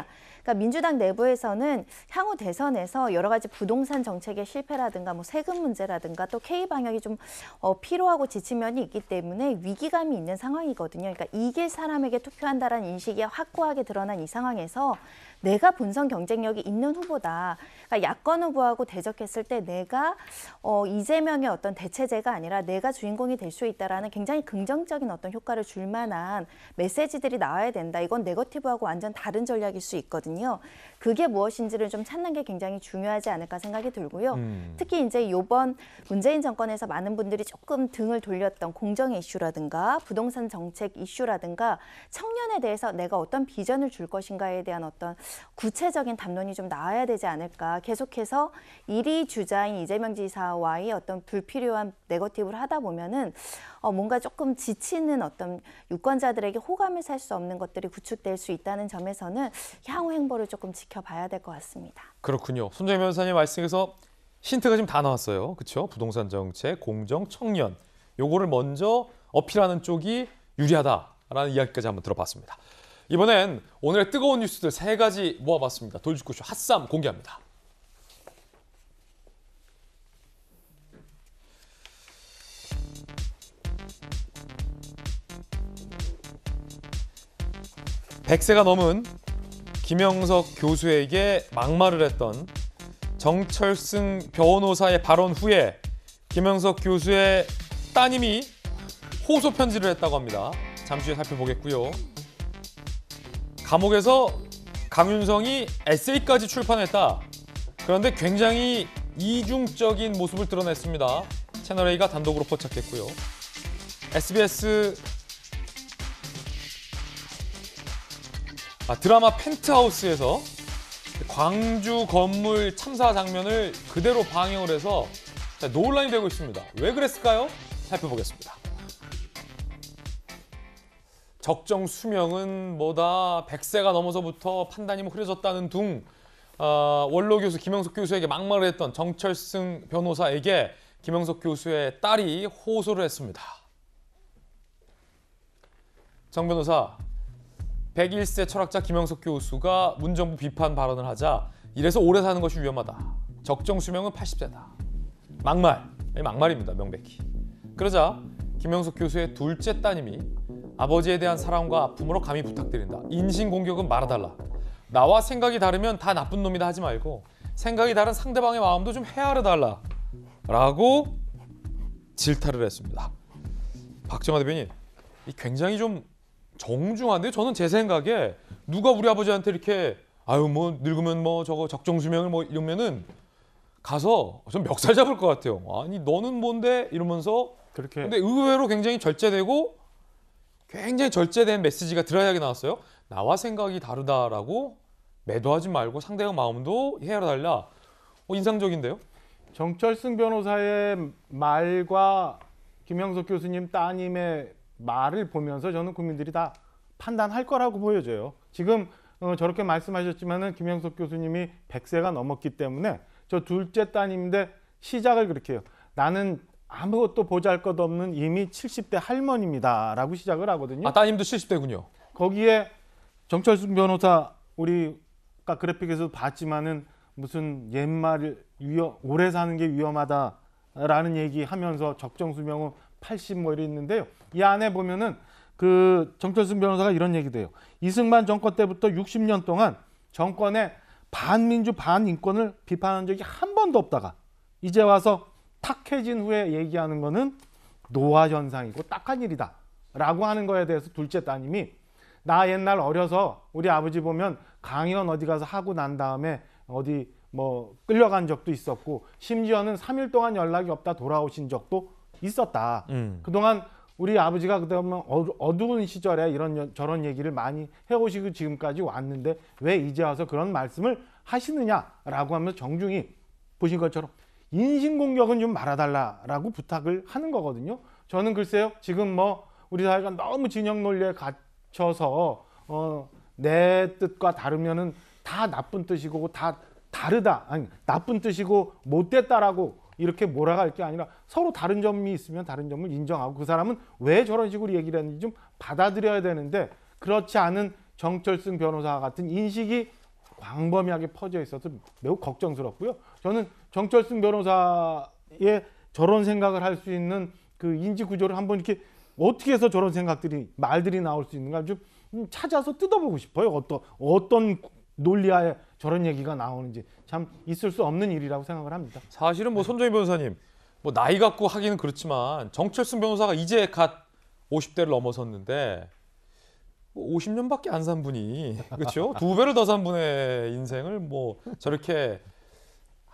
그러니까 민주당 내부에서는 향후 대선에서 여러 가지 부동산 정책의 실패라든가 뭐 세금 문제라든가 또 K 방역이 좀 어, 필요하고 지친 면이 있기 때문에 위기감이 있는 상황이거든요. 그러니까 이길 사람에게 투표한다라는 인식이 확고하게 드러난 이 상황에서 내가 본선 경쟁력이 있는 후보다. 그러니까 야권 후보하고 대적했을 때 내가 어, 이재명의 어떤 대체제가 아니라 내가 주인공이 될 수 있다라는 굉장히 긍정적인 어떤 효과를 줄 만한 메시지들이 나와야 된다. 이건 네거티브하고 완전 다른 전략일 수 있거든요. 그게 무엇인지를 좀 찾는 게 굉장히 중요하지 않을까 생각이 들고요. 음. 특히 이제 요번 문재인 정권에서 많은 분들이 조금 등을 돌렸던 공정 이슈라든가 부동산 정책 이슈라든가 청년에 대해서 내가 어떤 비전을 줄 것인가에 대한 어떤 구체적인 담론이 좀 나와야 되지 않을까. 계속해서 1위 주자인 이재명 지사와의 어떤 불필요한 네거티브를 하다 보면은 어, 뭔가 조금 지치는 어떤 유권자들에게 호감을 살 수 없는 것들이 구축될 수 있다는 점에서는 향후 행보를 조금 지켜봐야 될 것 같습니다. 그렇군요. 손정 변호사님 말씀에서 힌트가 지금 다 나왔어요. 그렇죠? 부동산 정책, 공정, 청년. 요거를 먼저 어필하는 쪽이 유리하다라는 이야기까지 한번 들어봤습니다. 이번엔 오늘의 뜨거운 뉴스들 세 가지 모아봤습니다. 돌직구쇼 핫쌈 공개합니다. 백세가 넘은 김영석 교수에게 막말을 했던 정철승 변호사의 발언 후에 김영석 교수의 따님이 호소 편지를 했다고 합니다. 잠시 후에 살펴보겠고요. 감옥에서 강윤성이 에세이까지 출판했다. 그런데 굉장히 이중적인 모습을 드러냈습니다. 채널A가 단독으로 포착했고요. SBS 아, 드라마 펜트하우스에서 광주 건물 참사 장면을 그대로 방영을 해서 논란이 되고 있습니다. 왜 그랬을까요? 살펴보겠습니다. 적정 수명은 뭐다 100세가 넘어서부터 판단이 뭐 흐려졌다는 둥 어, 원로 교수 김영석 교수에게 막말을 했던 정철승 변호사에게 김영석 교수의 딸이 호소를 했습니다. 정 변호사, 101세 철학자 김영석 교수가 문정부 비판 발언을 하자 이래서 오래 사는 것이 위험하다. 적정 수명은 80세다. 막말, 막말입니다, 명백히. 그러자 김영석 교수의 둘째 따님이 아버지에 대한 사랑과 아픔으로 감히 부탁드린다. 인신공격은 말아달라. 나와 생각이 다르면 다 나쁜 놈이다 하지 말고 생각이 다른 상대방의 마음도 좀 헤아려달라. 라고 질타를 했습니다. 박정화 대변인, 이 굉장히 좀 정중한데 저는 제 생각에 누가 우리 아버지한테 이렇게 아유 뭐 늙으면 뭐 저거 적정수명을 뭐 이러면은 가서 좀 멱살 잡을 것 같아요. 아니 너는 뭔데 이러면서 그렇게. 근데 의외로 굉장히 절제되고 굉장히 절제된 메시지가 드라이하게 나왔어요. 나와 생각이 다르다라고 매도하지 말고 상대의 마음도 헤아려달라. 어, 인상적인데요? 정철승 변호사의 말과 김형석 교수님 따님의 말을 보면서 저는 국민들이 다 판단할 거라고 보여져요. 지금 어, 저렇게 말씀하셨지만은 김영석 교수님이 100세가 넘었기 때문에 저 둘째 따님인데 시작을 그렇게 해요. 나는 아무것도 보잘 것 없는 이미 70대 할머니입니다. 라고 시작을 하거든요. 아, 따님도 70대군요. 거기에 정철승 변호사 우리가 그래픽에서 봤지만은 무슨 옛말 위험, 오래 사는 게 위험하다라는 얘기 하면서 적정수명은 80뭐 이래 있는데요. 이 안에 보면은 그 정철승 변호사가 이런 얘기도 해요. 이승만 정권 때부터 60년 동안 정권의 반민주 반인권을 비판한 적이 한 번도 없다가 이제 와서 탁해진 후에 얘기하는 거는 노화 현상이고 딱한 일이다 라고 하는 거에 대해서 둘째 따님이 나 옛날 어려서 우리 아버지 보면 강연 어디 가서 하고 난 다음에 어디 뭐 끌려간 적도 있었고 심지어는 3일 동안 연락이 없다 돌아오신 적도 있었다. 음. 그동안 우리 아버지가 그다음에 어, 어두운 시절에 이런 저런 얘기를 많이 해오시고 지금까지 왔는데 왜 이제 와서 그런 말씀을 하시느냐라고 하면서 정중히 보신 것처럼 인신공격은 좀 말아달라라고 부탁을 하는 거거든요. 저는 글쎄요, 지금 뭐 우리 사회가 너무 진영 논리에 갇혀서 어, 내 뜻과 다르면은 다 나쁜 뜻이고 다 다르다 아니 나쁜 뜻이고 못됐다라고 이렇게 몰아갈 게 아니라 서로 다른 점이 있으면 다른 점을 인정하고 그 사람은 왜 저런 식으로 얘기를 했는지 좀 받아들여야 되는데 그렇지 않은 정철승 변호사 같은 인식이 광범위하게 퍼져 있어서 매우 걱정스럽고요. 저는 정철승 변호사의 저런 생각을 할 수 있는 그 인지 구조를 한번 이렇게 어떻게 해서 저런 생각들이 말들이 나올 수 있는가 좀 음, 찾아서 뜯어보고 싶어요. 어떤 어떤 논리하에 저런 얘기가 나오는지 참 있을 수 없는 일이라고 생각을 합니다. 사실은 뭐 네. 손정희 변호사님 뭐 나이 갖고 하기는 그렇지만 정철승 변호사가 이제 갓 50대를 넘어섰는데 50년밖에 뭐 안산 분이 그렇죠 두 배를 더산 분의 인생을 뭐 저렇게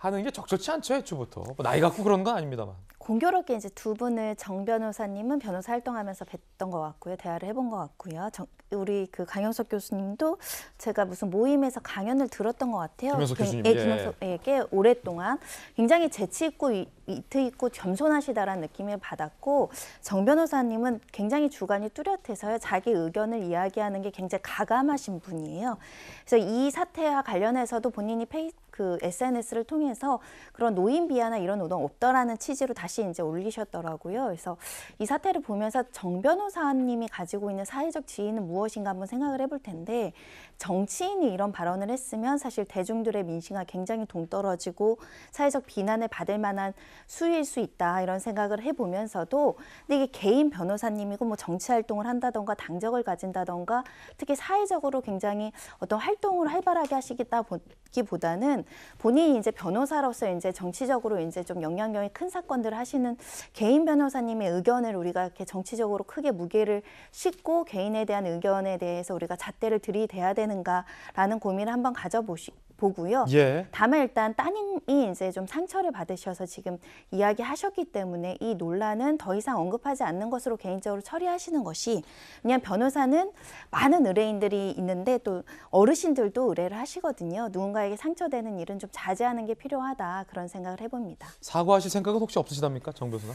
하는 게 적절치 않죠 애초부터 뭐 나이 갖고 그런 건 아닙니다만 공교롭게 이제 두 분을 정 변호사님은 변호사 활동하면서 뵀던 것 같고요. 대화를 해본 것 같고요. 정, 우리 그 강영석 교수님도 제가 무슨 모임에서 강연을 들었던 것 같아요. 김영석 그, 교수님. 예, 예. 김영석에게 예, 오랫동안 굉장히 재치 있고 이, 이트 있고 겸손하시다라는 느낌을 받았고 정 변호사님은 굉장히 주관이 뚜렷해서요. 자기 의견을 이야기하는 게 굉장히 가감하신 분이에요. 그래서 이 사태와 관련해서도 본인이 페이, 그 SNS를 통해서 그런 노인 비하나 이런 노동 없더라는 취지로 다시 다시 이제 올리셨더라고요. 그래서 이 사태를 보면서 정 변호사님이 가지고 있는 사회적 지위는 무엇인가 한번 생각을 해 볼 텐데 정치인이 이런 발언을 했으면 사실 대중들의 민심과 굉장히 동떨어지고 사회적 비난을 받을 만한 수위일 수 있다 이런 생각을 해보면서도 근데 이게 개인 변호사님이고 뭐 정치 활동을 한다던가 당적을 가진다던가 특히 사회적으로 굉장히 어떤 활동을 활발하게 하시겠다 보기보다는 본인이 이제 변호사로서 이제 정치적으로 이제 좀 영향력이 큰 사건들을 하시는 개인 변호사님의 의견을 우리가 이렇게 정치적으로 크게 무게를 싣고 개인에 대한 의견에 대해서 우리가 잣대를 들이대야 되는 되는가라는 고민을 한번 가져보시. 보고요. 예. 다만 일단 따님이 이제 좀 상처를 받으셔서 지금 이야기하셨기 때문에 이 논란은 더 이상 언급하지 않는 것으로 개인적으로 처리하시는 것이 그냥 변호사는 많은 의뢰인들이 있는데 또 어르신들도 의뢰를 하시거든요. 누군가에게 상처되는 일은 좀 자제하는 게 필요하다 그런 생각을 해봅니다. 사과하실 생각은 혹시 없으시답니까, 정 변호사?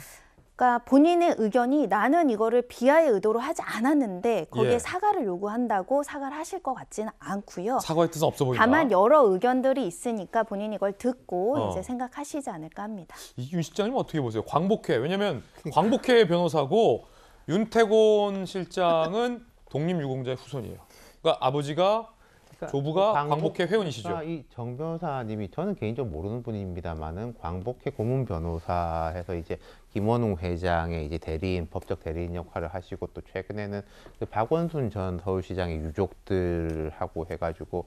그러니까 본인의 의견이 나는 이거를 비하의 의도로 하지 않았는데 거기에 예. 사과를 요구한다고 사과를 하실 것 같지는 않고요. 사과의 뜻은 없어 보인다. 다만 여러 의견들이 있으니까 본인이 이걸 듣고 어. 이제 생각하시지 않을까 합니다. 이윤 실장님 어떻게 보세요? 광복회 왜냐하면 그러니까. 광복회 변호사고 윤태곤 실장은 독립유공자의 후손이에요. 그러니까 아버지가 그러니까 조부가 광복회 회원이시죠. 아, 이정 변호사님이 저는 개인적으로 모르는 분입니다만은 광복회 고문 변호사에서 이제 김원웅 회장의 이제 대리인 법적 대리인 역할을 하시고 또 최근에는 그 박원순 전 서울시장의 유족들하고 해가지고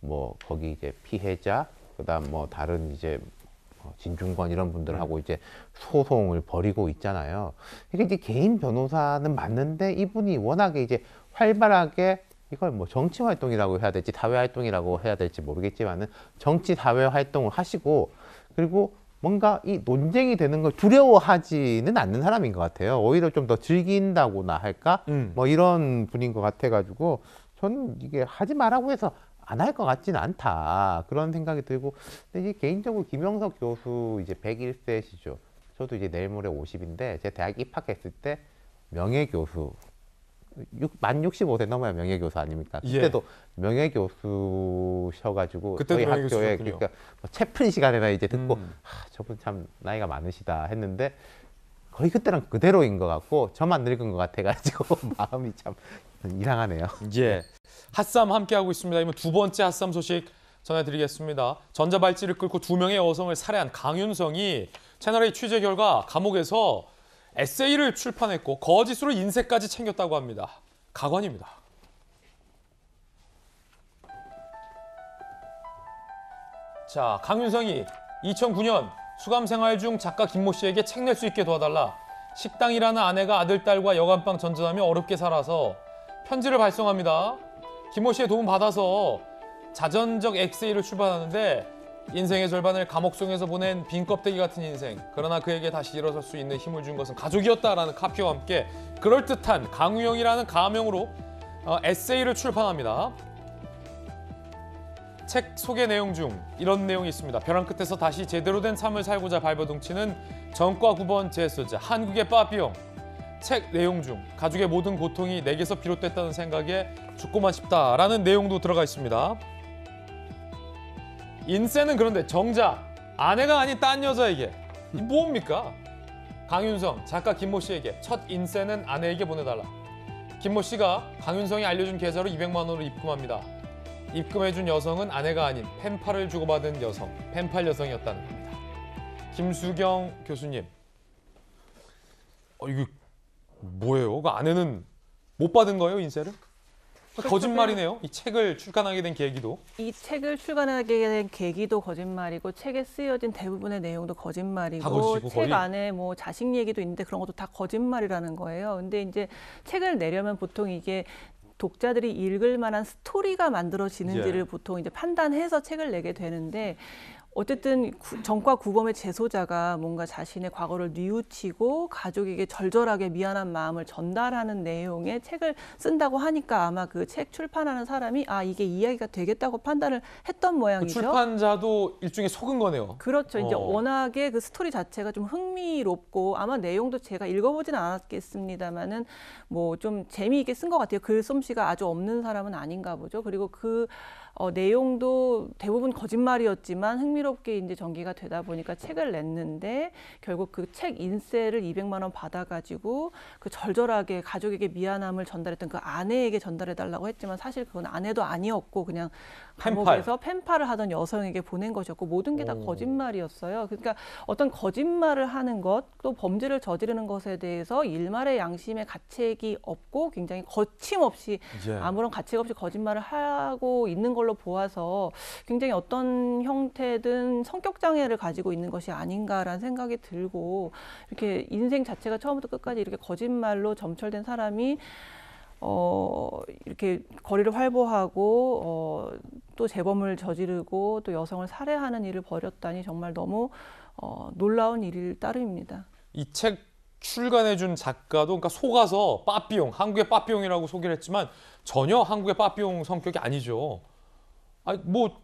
뭐 거기 이제 피해자 그다음 뭐 다른 이제 뭐 진중권 이런 분들하고 음. 이제 소송을 벌이고 있잖아요. 이게 이제 개인 변호사는 맞는데 이분이 워낙에 이제 활발하게 이걸 뭐 정치 활동이라고 해야 될지 사회 활동이라고 해야 될지 모르겠지만은 정치 사회 활동을 하시고 그리고 뭔가 이 논쟁이 되는 걸 두려워하지는 않는 사람인 것 같아요. 오히려 좀 더 즐긴다고나 할까? 음. 뭐 이런 분인 것 같아가지고 저는 이게 하지 말라고 해서 안 할 것 같지는 않다 그런 생각이 들고 근데 이제 개인적으로 김영석 교수 이제 101세시죠. 저도 이제 내일 모레 50인데 제 대학 입학했을 때 명예 교수 6, 만 65세 넘어야 예. 명예교수 아닙니까? 그때도 예. 명예교수셔가지고 저희 학교에 그러니까 뭐 채플 린 시간에나 이제 듣고 음. 아, 저분 참 나이가 많으시다 했는데 거의 그때랑 그대로인 것 같고 저만 늙은 것 같아가지고 마음이 참 이상하네요. 예, 핫삼 함께 하고 있습니다. 이번 두 번째 핫삼 소식 전해드리겠습니다. 전자발찌를 끌고 두 명의 여성을 살해한 강윤성이 채널의 취재 결과 감옥에서 에세이를 출판했고 거짓으로 인쇄까지 챙겼다고 합니다. 가관입니다. 자, 강윤성이 2009년 수감 생활 중 작가 김모 씨에게 책낼수 있게 도와달라 식당이라는 아내가 아들, 딸과 여간방 전전하며 어렵게 살아서 편지를 발송합니다. 김모 씨의 도움 받아서 자전적 엑세이를 출발하는데 인생의 절반을 감옥 속에서 보낸 빈 껍데기 같은 인생. 그러나 그에게 다시 일어설 수 있는 힘을 준 것은 가족이었다라는 카피와 함께 그럴듯한 강우영이라는 가명으로 어, 에세이를 출판합니다. 책 소개 내용 중 이런 내용이 있습니다. 벼랑 끝에서 다시 제대로 된 삶을 살고자 발버둥치는 전과 9번 제수자 한국의 빠삐용책 내용 중 가족의 모든 고통이 내게서 비롯됐다는 생각에 죽고만 싶다라는 내용도 들어가 있습니다. 인세는 그런데 정작 아내가 아닌 딴 여자에게 이 뭡니까? 강윤성 작가 김모 씨에게 첫 인세는 아내에게 보내달라. 김모 씨가 강윤성이 알려준 계좌로 200만 원을 입금합니다. 입금해준 여성은 아내가 아닌 펜팔을 주고받은 여성, 펜팔 여성이었다는 겁니다. 김수경 교수님, 어, 이거 뭐예요? 그 아내는 못 받은 거예요 인세를? 그러니까 거짓말이네요. 이 책을 출간하게 된 계기도. 이 책을 출간하게 된 계기도 거짓말이고 책에 쓰여진 대부분의 내용도 거짓말이고 거짓이고, 책 거의? 안에 뭐 자식 얘기도 있는데 그런 것도 다 거짓말이라는 거예요. 근데 이제 책을 내려면 보통 이게 독자들이 읽을 만한 스토리가 만들어지는지를 예. 보통 이제 판단해서 책을 내게 되는데 어쨌든 정과 구범의 제소자가 뭔가 자신의 과거를 뉘우치고 가족에게 절절하게 미안한 마음을 전달하는 내용의 책을 쓴다고 하니까 아마 그 책 출판하는 사람이 아 이게 이야기가 되겠다고 판단을 했던 그 모양이죠. 그 출판자도 일종의 속은 거네요. 그렇죠. 이제 어. 워낙에 그 스토리 자체가 좀 흥미롭고 아마 내용도 제가 읽어보진 않았겠습니다만은 뭐 좀 재미있게 쓴 것 같아요. 글솜씨가 그 아주 없는 사람은 아닌가 보죠. 그리고 그 어, 내용도 대부분 거짓말이었지만 흥미롭게 이제 전개가 되다 보니까 책을 냈는데 결국 그 책인쇄를 200만 원 받아가지고 그 절절하게 가족에게 미안함을 전달했던 그 아내에게 전달해달라고 했지만 사실 그건 아내도 아니었고 그냥 감옥에서 펜팔. 을 하던 여성에게 보낸 것이었고 모든 게 다 거짓말이었어요. 그러니까 어떤 거짓말을 하는 것 또 범죄를 저지르는 것에 대해서 일말의 양심의 가책이 없고 굉장히 거침없이 예. 아무런 가책 없이 거짓말을 하고 있는 걸로. 걸로 보아서 굉장히 어떤 형태든 성격 장애를 가지고 있는 것이 아닌가라는 생각이 들고 이렇게 인생 자체가 처음부터 끝까지 이렇게 거짓말로 점철된 사람이 어, 이렇게 거리를 활보하고, 어, 또 재범을 저지르고, 또 여성을 살해하는 일을 벌였다니 정말 너무 어, 놀라운 일일 따름입니다. 이 책 출간해준 작가도 그러니까 속아서 빠삐용, 한국의 빠삐용이라고 소개를 했지만 전혀 한국의 빠삐용 성격이 아니죠. 아니 뭐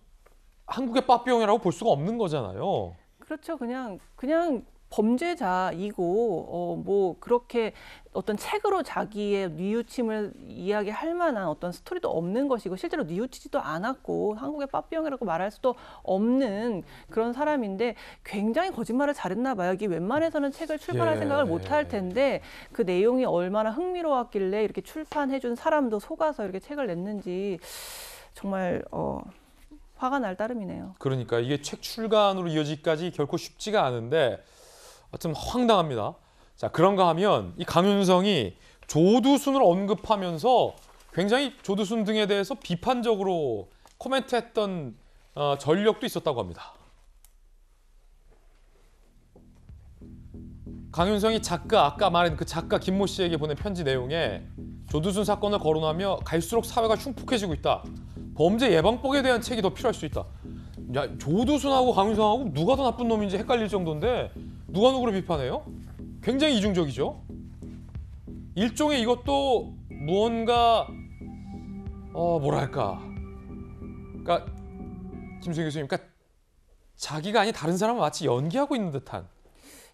한국의 빠삐용이라고 볼 수가 없는 거잖아요. 그렇죠. 그냥 그냥 범죄자이고 어 뭐 그렇게 어떤 책으로 자기의 뉘우침을 이야기할 만한 어떤 스토리도 없는 것이고 실제로 뉘우치지도 않았고 한국의 빠삐용이라고 말할 수도 없는 그런 사람인데 굉장히 거짓말을 잘했나 봐요. 이게 웬만해서는 책을 출판할 예. 생각을 못할 텐데 그 내용이 얼마나 흥미로웠길래 이렇게 출판해준 사람도 속아서 이렇게 책을 냈는지 정말 어, 화가 날 따름이네요. 그러니까 이게 책 출간으로 이어지기까지 결코 쉽지가 않은데 하 황당합니다. 자 그런가 하면 이 강윤성이 조두순을 언급하면서 굉장히 조두순 등에 대해서 비판적으로 코멘트했던 어, 전력도 있었다고 합니다. 강윤성이 작가 아까 말한 그 작가 김모 씨에게 보낸 편지 내용에 조두순 사건을 거론하며 갈수록 사회가 흉폭해지고 있다. 범죄 예방법에 대한 책이 더 필요할 수 있다. 야 조두순하고 강윤성하고 누가 더 나쁜 놈인지 헷갈릴 정도인데 누가 누구를 비판해요? 굉장히 이중적이죠. 일종의 이것도 무언가 어 뭐랄까. 그러니까 김승 교수님, 그러니까 자기가 아닌 다른 사람을 마치 연기하고 있는 듯한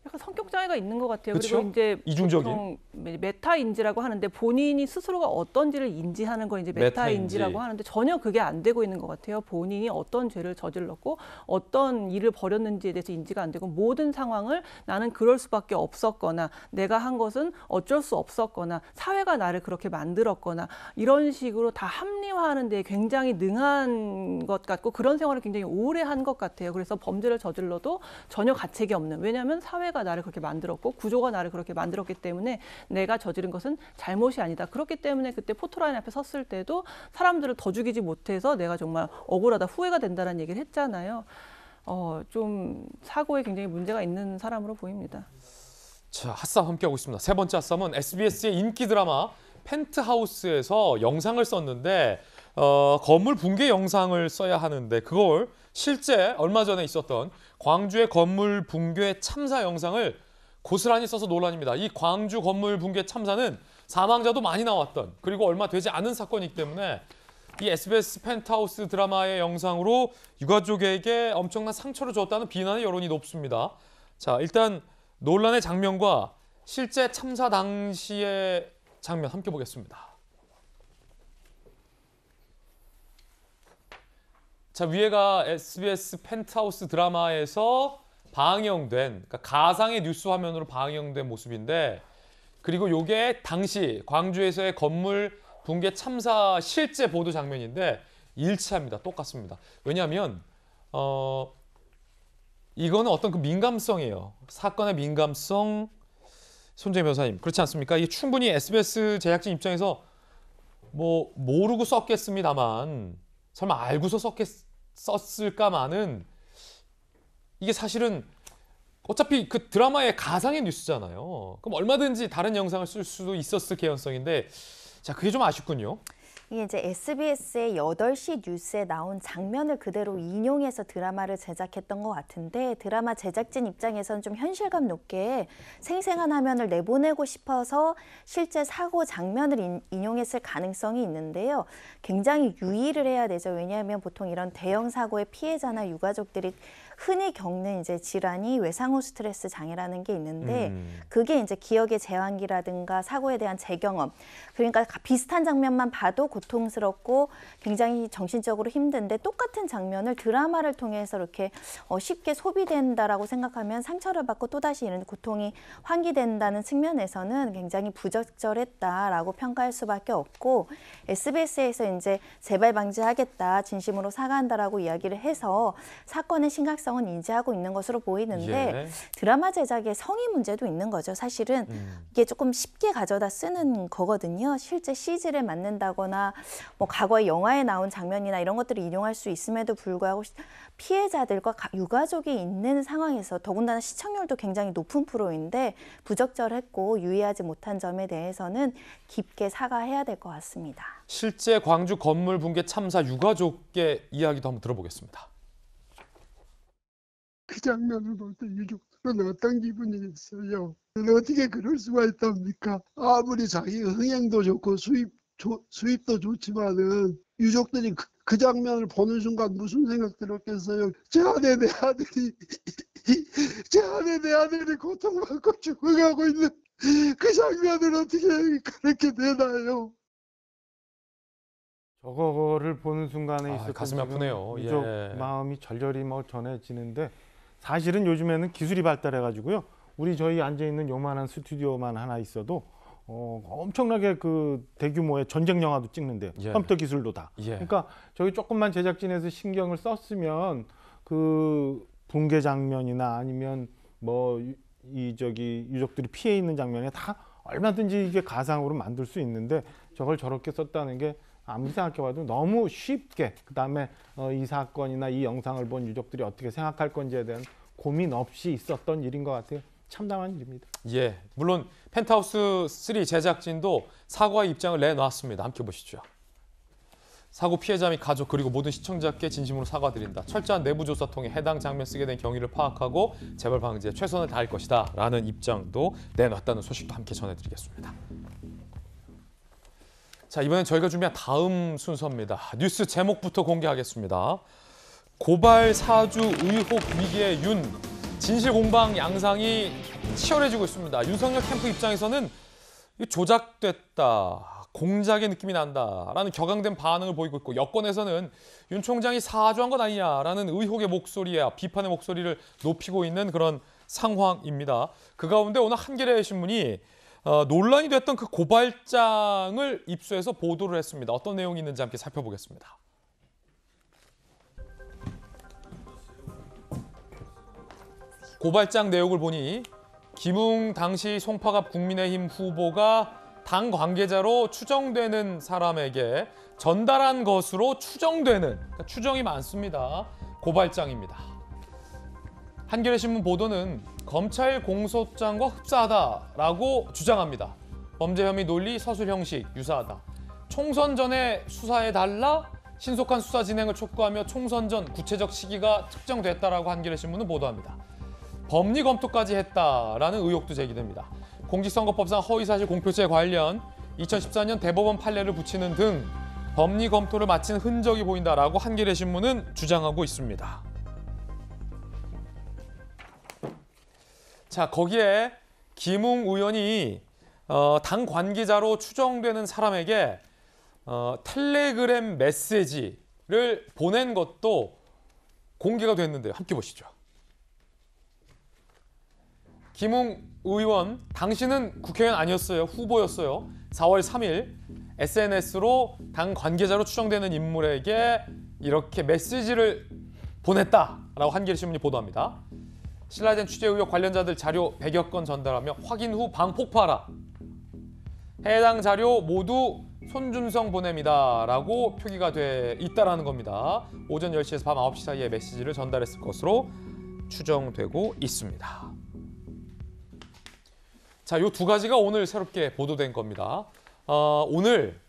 약간 성격 장애가 있는 것 같아요. 그쵸? 그리고 이제 이중적인 메타 인지라고 하는데 본인이 스스로가 어떤지를 인지하는 걸 이제 메타 인지라고 하는데 전혀 그게 안 되고 있는 것 같아요. 본인이 어떤 죄를 저질렀고 어떤 일을 벌였는지에 대해서 인지가 안 되고 모든 상황을 나는 그럴 수밖에 없었거나 내가 한 것은 어쩔 수 없었거나 사회가 나를 그렇게 만들었거나 이런 식으로 다 합리화하는 데 굉장히 능한 것 같고 그런 생활을 굉장히 오래 한 것 같아요. 그래서 범죄를 저질러도 전혀 가책이 없는 왜냐하면 사회 사회가 나를 그렇게 만들었고 구조가 나를 그렇게 만들었기 때문에 내가 저지른 것은 잘못이 아니다. 그렇기 때문에 그때 포토라인 앞에 섰을 때도 사람들을 더 죽이지 못해서 내가 정말 억울하다 후회가 된다라는 얘기를 했잖아요. 어, 좀 사고에 굉장히 문제가 있는 사람으로 보입니다. 자, 핫싸 함께하고 있습니다. 세 번째 핫싸움은 SBS의 인기 드라마 펜트하우스에서 영상을 썼는데 어, 건물 붕괴 영상을 써야 하는데 그걸 실제 얼마 전에 있었던 광주의 건물 붕괴 참사 영상을 고스란히 써서 논란입니다. 이 광주 건물 붕괴 참사는 사망자도 많이 나왔던 그리고 얼마 되지 않은 사건이기 때문에 이 SBS 펜트하우스 드라마의 영상으로 유가족에게 엄청난 상처를 줬다는 비난의 여론이 높습니다. 자, 일단 논란의 장면과 실제 참사 당시의 장면 함께 보겠습니다. 자 위에가 SBS 펜트하우스 드라마에서 방영된 그러니까 가상의 뉴스 화면으로 방영된 모습인데 그리고 요게 당시 광주에서의 건물 붕괴 참사 실제 보도 장면인데 일치합니다. 똑같습니다. 왜냐하면 어 이거는 어떤 그 민감성이에요. 사건의 민감성 손재 변호사님 그렇지 않습니까? 이게 충분히 SBS 제작진 입장에서 뭐 모르고 썼겠습니다만 설마 알고서 썼겠, 썼을까마는 이게 사실은 어차피 그 드라마의 가상의 뉴스잖아요. 그럼 얼마든지 다른 영상을 쓸 수도 있었을 개연성인데 자 그게 좀 아쉽군요. 이게 이제 SBS의 8시 뉴스에 나온 장면을 그대로 인용해서 드라마를 제작했던 것 같은데 드라마 제작진 입장에선좀 현실감 높게 생생한 화면을 내보내고 싶어서 실제 사고 장면을 인, 인용했을 가능성이 있는데요. 굉장히 유의를 해야 되죠. 왜냐하면 보통 이런 대형 사고의 피해자나 유가족들이 흔히 겪는 이제 질환이 외상후 스트레스 장애라는 게 있는데 음. 그게 이제 기억의 재환기라든가 사고에 대한 재경험 그러니까 비슷한 장면만 봐도 고통스럽고 굉장히 정신적으로 힘든데 똑같은 장면을 드라마를 통해서 이렇게 어, 쉽게 소비된다라고 생각하면 상처를 받고 또다시 이런 고통이 환기된다는 측면에서는 굉장히 부적절했다라고 평가할 수밖에 없고 SBS에서 이제 재발 방지하겠다 진심으로 사과한다라고 이야기를 해서 사건의 심각성 심각성은 인지하고 있는 것으로 보이는데 예. 드라마 제작의 성의 문제도 있는 거죠. 사실은 음. 이게 조금 쉽게 가져다 쓰는 거거든요. 실제 CG를 만든다거나 뭐 과거의 영화에 나온 장면이나 이런 것들을 인용할 수 있음에도 불구하고 피해자들과 유가족이 있는 상황에서 더군다나 시청률도 굉장히 높은 프로인데 부적절했고 유의하지 못한 점에 대해서는 깊게 사과해야 될 것 같습니다. 실제 광주 건물 붕괴 참사 유가족의 이야기도 한번 들어보겠습니다. 그 장면을 볼 때 유족들은 어떤 기분이겠어요? 어떻게 그럴 수가 있답니까? 아무리 자기 흥행도 좋고 수입, 조, 수입도 좋지만은 유족들이 그, 그 장면을 보는 순간 무슨 생각 들었겠어요? 제 아내, 내 아들이, 제 아내, 내 아들이 고통받고 죽어가고 있는 그 장면을 어떻게 그렇게 되나요? 저거를 보는 순간에 아, 있었던 가슴이 아프네요. 유족 예. 마음이 절절히 뭐 전해지는데 사실은 요즘에는 기술이 발달해가지고요. 우리 저희 앉아 있는 요만한 스튜디오만 하나 있어도 어, 엄청나게 그 대규모의 전쟁 영화도 찍는데 예. 컴퓨터 기술도 다. 예. 그러니까 저희 조금만 제작진에서 신경을 썼으면 그 붕괴 장면이나 아니면 뭐 이 저기 유족들이 피해 있는 장면에 다 얼마든지 이게 가상으로 만들 수 있는데 저걸 저렇게 썼다는 게 아무리 생각해봐도 너무 쉽게 그 다음에 어, 이 사건이나 이 영상을 본 유족들이 어떻게 생각할 건지에 대한 고민 없이 있었던 일인 것 같아요. 참담한 일입니다. 예, 물론 펜트하우스 3 제작진도 사과의 입장을 내놨습니다. 함께 보시죠. 사고 피해자 및 가족 그리고 모든 시청자께 진심으로 사과드린다. 철저한 내부 조사 통해 해당 장면 쓰게 된 경위를 파악하고 재발 방지에 최선을 다할 것이다. 라는 입장도 내놨다는 소식도 함께 전해드리겠습니다. 자, 이번엔 저희가 준비한 다음 순서입니다. 뉴스 제목부터 공개하겠습니다. 고발 사주 의혹 위기의 윤. 진실 공방 양상이 치열해지고 있습니다. 윤석열 캠프 입장에서는 조작됐다, 공작의 느낌이 난다라는 격앙된 반응을 보이고 있고 여권에서는 윤 총장이 사주한 것 아니냐라는 의혹의 목소리와 비판의 목소리를 높이고 있는 그런 상황입니다. 그 가운데 오늘 한겨레 신문이 어, 논란이 됐던 그 고발장을 입수해서 보도를 했습니다. 어떤 내용이 있는지 함께 살펴보겠습니다. 고발장 내용을 보니 김웅 당시 송파갑 국민의힘 후보가 당 관계자로 추정되는 사람에게 전달한 것으로 추정되는 그러니까 추정이 많습니다. 고발장입니다. 한겨레신문 보도는 검찰 공소장과 흡사하다라고 주장합니다. 범죄 혐의 논리, 서술 형식 유사하다. 총선 전에 수사해달라 신속한 수사 진행을 촉구하며 총선 전 구체적 시기가 특정됐다라고 한겨레신문은 보도합니다. 법리 검토까지 했다라는 의혹도 제기됩니다. 공직선거법상 허위사실 공표죄 관련 2014년 대법원 판례를 붙이는 등 법리 검토를 마친 흔적이 보인다라고 한겨레신문은 주장하고 있습니다. 자 거기에 김웅 의원이 어, 당 관계자로 추정되는 사람에게 어, 텔레그램 메시지를 보낸 것도 공개가 됐는데요. 함께 보시죠. 김웅 의원, 당신은 국회의원 아니었어요. 후보였어요. 4월 3일 SNS로 당 관계자로 추정되는 인물에게 이렇게 메시지를 보냈다라고 한겨레신문이 보도합니다. 신라젠 취재 의혹 관련자들 자료 100여 건 전달하며 확인 후 방폭파하라. 해당 자료 모두 손준성 보냅니다. 라고 표기가 돼 있다라는 겁니다. 오전 10시에서 밤 9시 사이에 메시지를 전달했을 것으로 추정되고 있습니다. 자, 요 두 가지가 오늘 새롭게 보도된 겁니다. 어, 오늘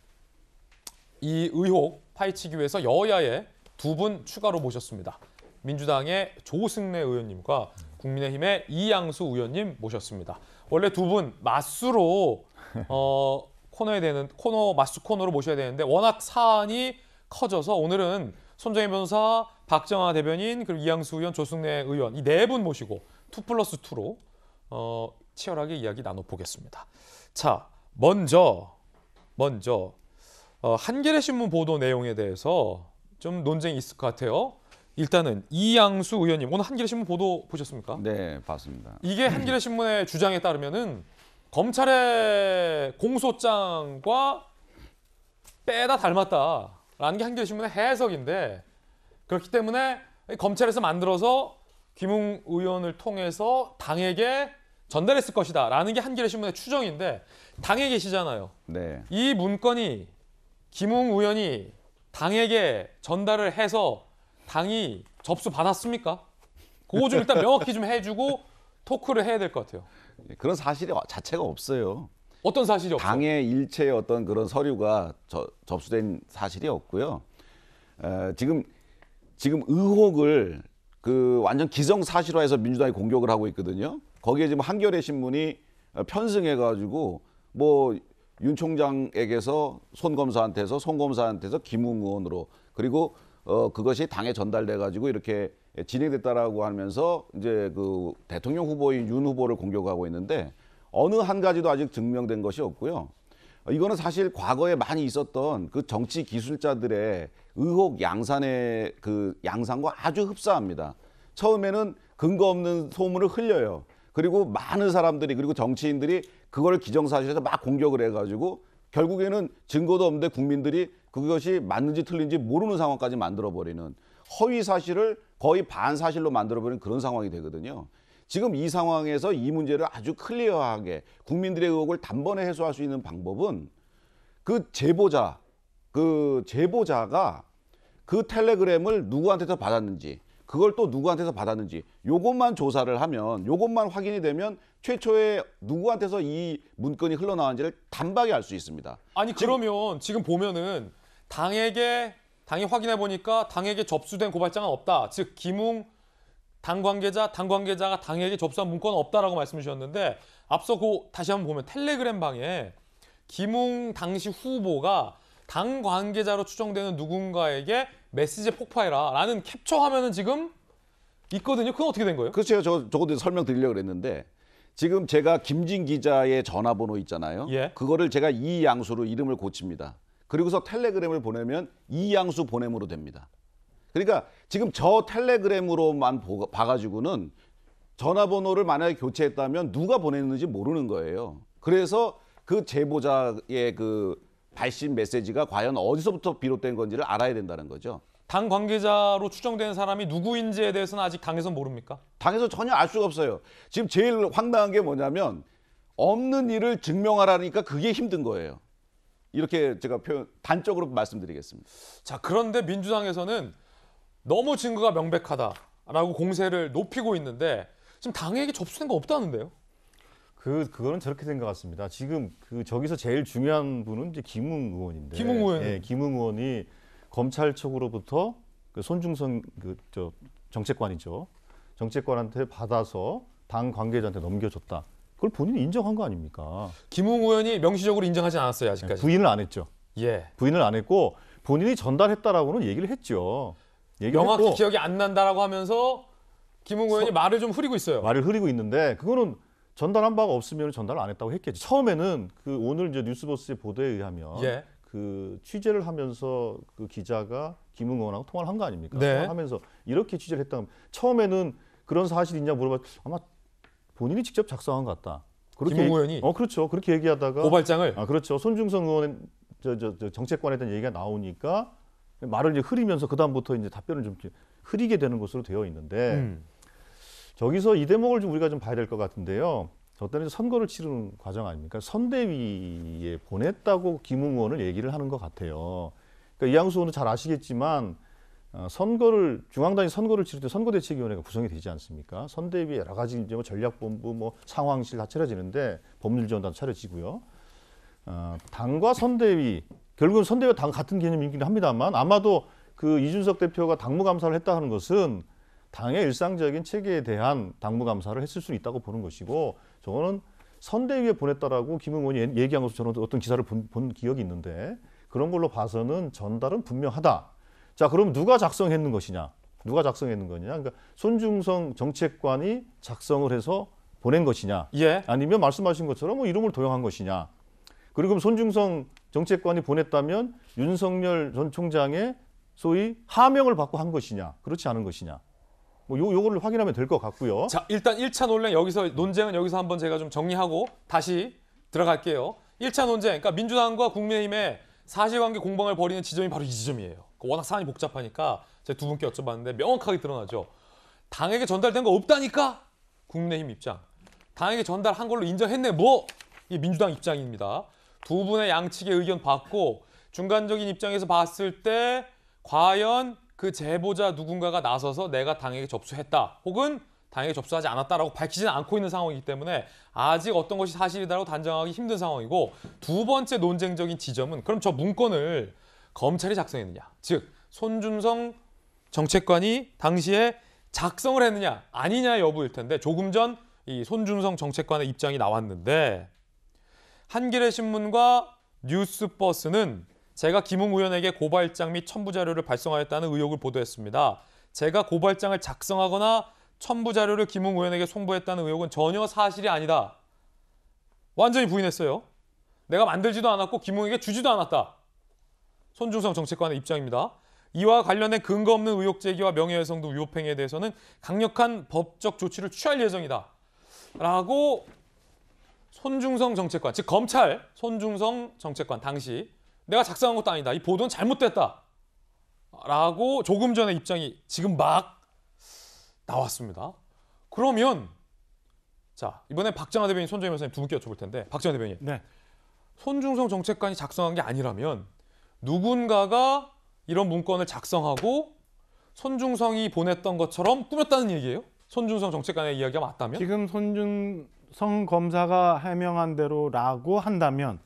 이 의혹 파헤치기 위해서 여야의 두 분 추가로 모셨습니다. 민주당의 조승래 의원님과 국민의힘의 이양수 의원님 모셨습니다. 원래 두 분 맞수로 어, 코너에 되는 코너 맞수 코너로 모셔야 되는데 워낙 사안이 커져서 오늘은 손정희 변호사, 박정아 대변인, 그리고 이양수 의원, 조승래 의원 이 네 분 모시고 투 플러스 투로 어, 치열하게 이야기 나눠보겠습니다. 자, 먼저 먼저 어, 한겨레 신문 보도 내용에 대해서 좀 논쟁이 있을 것 같아요. 일단은 이양수 의원님 오늘 한겨레신문 보도 보셨습니까? 네, 봤습니다. 이게 한겨레신문의 주장에 따르면은 검찰의 공소장과 빼다 닮았다라는 게 한겨레신문의 해석인데 그렇기 때문에 검찰에서 만들어서 김웅 의원을 통해서 당에게 전달했을 것이다라는 게 한겨레신문의 추정인데 당에 계시잖아요. 네. 이 문건이 김웅 의원이 당에게 전달을 해서 당이 접수 받았습니까? 그거 좀 일단 명확히 좀 해주고 토크를 해야 될 것 같아요. 그런 사실이 자체가 없어요. 어떤 사실이 없어요? 당의 일체의 어떤 그런 서류가 저, 접수된 사실이 없고요. 에, 지금 지금 의혹을 그 완전 기정사실화해서 민주당이 공격을 하고 있거든요. 거기에 지금 한겨레 신문이 어, 편승해가지고 뭐윤 총장에게서 손 검사한테서 손 검사한테서 김웅 의원으로 그리고 어, 그것이 당에 전달돼 가지고 이렇게 진행됐다라고 하면서 이제 그 대통령 후보인 윤 후보를 공격하고 있는데 어느 한 가지도 아직 증명된 것이 없고요. 이거는 사실 과거에 많이 있었던 그 정치 기술자들의 의혹 양산의 그양산과 아주 흡사합니다. 처음에는 근거 없는 소문을 흘려요. 그리고 많은 사람들이 그리고 정치인들이 그걸 기정사실에서 막 공격을 해가지고 결국에는 증거도 없는데 국민들이 그것이 맞는지 틀린지 모르는 상황까지 만들어버리는 허위 사실을 거의 반 사실로 만들어버리는 그런 상황이 되거든요. 지금 이 상황에서 이 문제를 아주 클리어하게 국민들의 의혹을 단번에 해소할 수 있는 방법은 그 제보자, 그 제보자가 그 텔레그램을 누구한테서 받았는지 그걸 또 누구한테서 받았는지 요것만 조사를 하면 요것만 확인이 되면 최초에 누구한테서 이 문건이 흘러나왔는지를 단박에 알 수 있습니다. 아니 그러면 지금, 지금 보면은 당에게 당이 확인해 보니까 당에게 접수된 고발장은 없다. 즉 김웅 당 관계자, 당 관계자가 당에게 접수한 문건은 없다라고 말씀해 주셨는데 앞서 그 다시 한번 보면 텔레그램 방에 김웅 당시 후보가 당 관계자로 추정되는 누군가에게 메시지 폭파해라라는 캡처 화면은 지금 있거든요. 그건 어떻게 된 거예요? 그쎄요저 저것도 설명드리려고 그랬는데 지금 제가 김진 기자의 전화번호 있잖아요. 예. 그거를 제가 이 양수로 이름을 고칩니다. 그리고서 텔레그램을 보내면 이양수 보냄으로 됩니다. 그러니까 지금 저 텔레그램으로만 봐가지고는 전화번호를 만약에 교체했다면 누가 보냈는지 모르는 거예요. 그래서 그 제보자의 그 발신 메시지가 과연 어디서부터 비롯된 건지를 알아야 된다는 거죠. 당 관계자로 추정된 사람이 누구인지에 대해서는 아직 당에서 모릅니까? 당에서 전혀 알 수가 없어요. 지금 제일 황당한 게 뭐냐면 없는 일을 증명하라니까 그게 힘든 거예요. 이렇게 제가 표현 단적으로 말씀드리겠습니다. 자 그런데 민주당에서는 너무 증거가 명백하다라고 공세를 높이고 있는데 지금 당에게 접수된 거 없다는데요? 그 그거는 저렇게 된것 같습니다. 지금 그 저기서 제일 중요한 분은 이제 김웅 의원인데. 김웅 의원. 예, 김웅 의원이 검찰 측으로부터 그 손중성 그저 정책관이죠. 정책관한테 받아서 당 관계자한테 넘겨줬다. 그걸 본인이 인정한 거 아닙니까? 김웅 의원이 명시적으로 인정하지 않았어요 아직까지. 네, 부인을 안 했죠. 예. 부인을 안 했고 본인이 전달했다라고는 얘기를 했죠. 얘기를 명확히 했고, 기억이 안 난다라고 하면서 김웅 의원이 서, 말을 좀 흐리고 있어요. 말을 흐리고 있는데 그거는 전달한 바가 없으면 전달을 안 했다고 했겠죠 처음에는 그 오늘 이제 뉴스버스의 보도에 의하면 예. 그 취재를 하면서 그 기자가 김웅 의원하고 통화를 한 거 아닙니까? 네. 하면서 이렇게 취재를 했다면 처음에는 그런 사실이 있냐 물어봤 아마 본인이 직접 작성한 것 같다. 그렇게 김웅 의원이 어 그렇죠. 그렇게 얘기하다가 고발장을 아 그렇죠. 손중성 의원의 저, 저, 저 정책관에 대한 얘기가 나오니까 말을 이제 흐리면서 그 다음부터 이제 답변을 좀 흐리게 되는 것으로 되어 있는데 음. 저기서 이 대목을 좀 우리가 좀 봐야 될 것 같은데요. 어떤 선거를 치르는 과정 아닙니까? 선대위에 보냈다고 김웅 의원을 얘기를 하는 것 같아요. 그러니까 이양수 의원은 잘 아시겠지만 어, 선거를 중앙당이 선거를 치를 때 선거대책위원회가 구성이 되지 않습니까? 선대위 여러 가지 이제 뭐 전략본부, 뭐 상황실 다 차려지는데 법률지원단 차려지고요. 어, 당과 선대위 결국은 선대위와 당 같은 개념이긴 합니다만 아마도 그 이준석 대표가 당무감사를 했다 하는 것은 당의 일상적인 체계에 대한 당무감사를 했을 수 있다고 보는 것이고 저거는 선대위에 보냈다라고 김 의원이 얘기한 것으로 저는 어떤 기사를 본, 본 기억이 있는데 그런 걸로 봐서는 전달은 분명하다. 자, 그럼 누가 작성했는 것이냐? 누가 작성했는 거냐? 그러니까 손중성 정책관이 작성을 해서 보낸 것이냐? 예. 아니면 말씀하신 것처럼 뭐 이름을 도용한 것이냐? 그리고 손중성 정책관이 보냈다면 윤석열 전 총장의 소위 하명을 받고 한 것이냐? 그렇지 않은 것이냐? 뭐 요, 요거를 확인하면 될 것 같고요. 자, 일단 1차 논쟁 여기서 논쟁은 여기서 한번 제가 좀 정리하고 다시 들어갈게요. 1차 논쟁, 그러니까 민주당과 국민의힘의 사실관계 공방을 벌이는 지점이 바로 이 지점이에요. 그 워낙 사안이 복잡하니까 제가 두 분께 여쭤봤는데 명확하게 드러나죠. 당에게 전달된 거 없다니까? 국민의힘 입장. 당에게 전달한 걸로 인정했네 뭐? 이 민주당 입장입니다. 두 분의 양측의 의견 받고 중간적인 입장에서 봤을 때 과연 그 제보자 누군가가 나서서 내가 당에게 접수했다 혹은 당에게 접수하지 않았다라고 밝히지는 않고 있는 상황이기 때문에 아직 어떤 것이 사실이다라고 단정하기 힘든 상황이고 두 번째 논쟁적인 지점은 그럼 저 문건을 검찰이 작성했느냐. 즉 손준성 정책관이 당시에 작성을 했느냐 아니냐 여부일 텐데 조금 전 이 손준성 정책관의 입장이 나왔는데 한겨레 신문과 뉴스버스는 제가 김웅 의원에게 고발장 및 첨부 자료를 발송하였다는 의혹을 보도했습니다. 제가 고발장을 작성하거나 첨부 자료를 김웅 의원에게 송부했다는 의혹은 전혀 사실이 아니다. 완전히 부인했어요. 내가 만들지도 않았고 김웅에게 주지도 않았다. 손중성 정책관의 입장입니다. 이와 관련해 근거 없는 의혹 제기와 명예훼손 등위협행위에 대해서는 강력한 법적 조치를 취할 예정이다. 라고 손중성 정책관, 즉 검찰 손중성 정책관 당시 내가 작성한 것도 아니다. 이 보도는 잘못됐다. 라고 조금 전에 입장이 지금 막 나왔습니다. 그러면 자 이번에 박정아 대변인, 손정희 변호사님 두 분께 여쭤볼 텐데 박정아 대변인. 네. 손중성 정책관이 작성한 게 아니라면 누군가가 이런 문건을 작성하고 손중성이 보냈던 것처럼 꾸몄다는 얘기예요? 손준성 정책관의 이야기가 맞다면? 지금 손준성 검사가 해명한 대로라고 한다면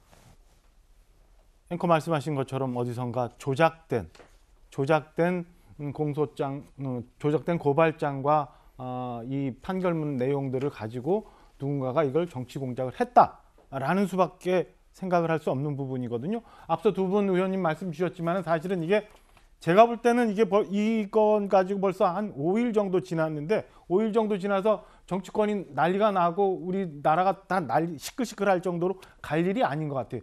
앵커 말씀하신 것처럼 어디선가 조작된 조작된 공소장, 어, 조작된 고발장과 어, 이 판결문 내용들을 가지고 누군가가 이걸 정치 공작을 했다라는 수밖에 생각을 할 수 없는 부분이거든요. 앞서 두 분 의원님 말씀 주셨지만 사실은 이게 제가 볼 때는 이게 벌, 이건 가지고 벌써 한 5일 정도 지났는데 5일 정도 지나서 정치권이 난리가 나고 우리 나라가 다 난리 시끌시끌할 정도로 갈 일이 아닌 것 같아요.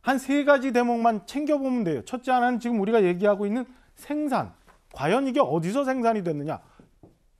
한 세 가지 대목만 챙겨보면 돼요. 첫째 하나는 지금 우리가 얘기하고 있는 생산. 과연 이게 어디서 생산이 됐느냐.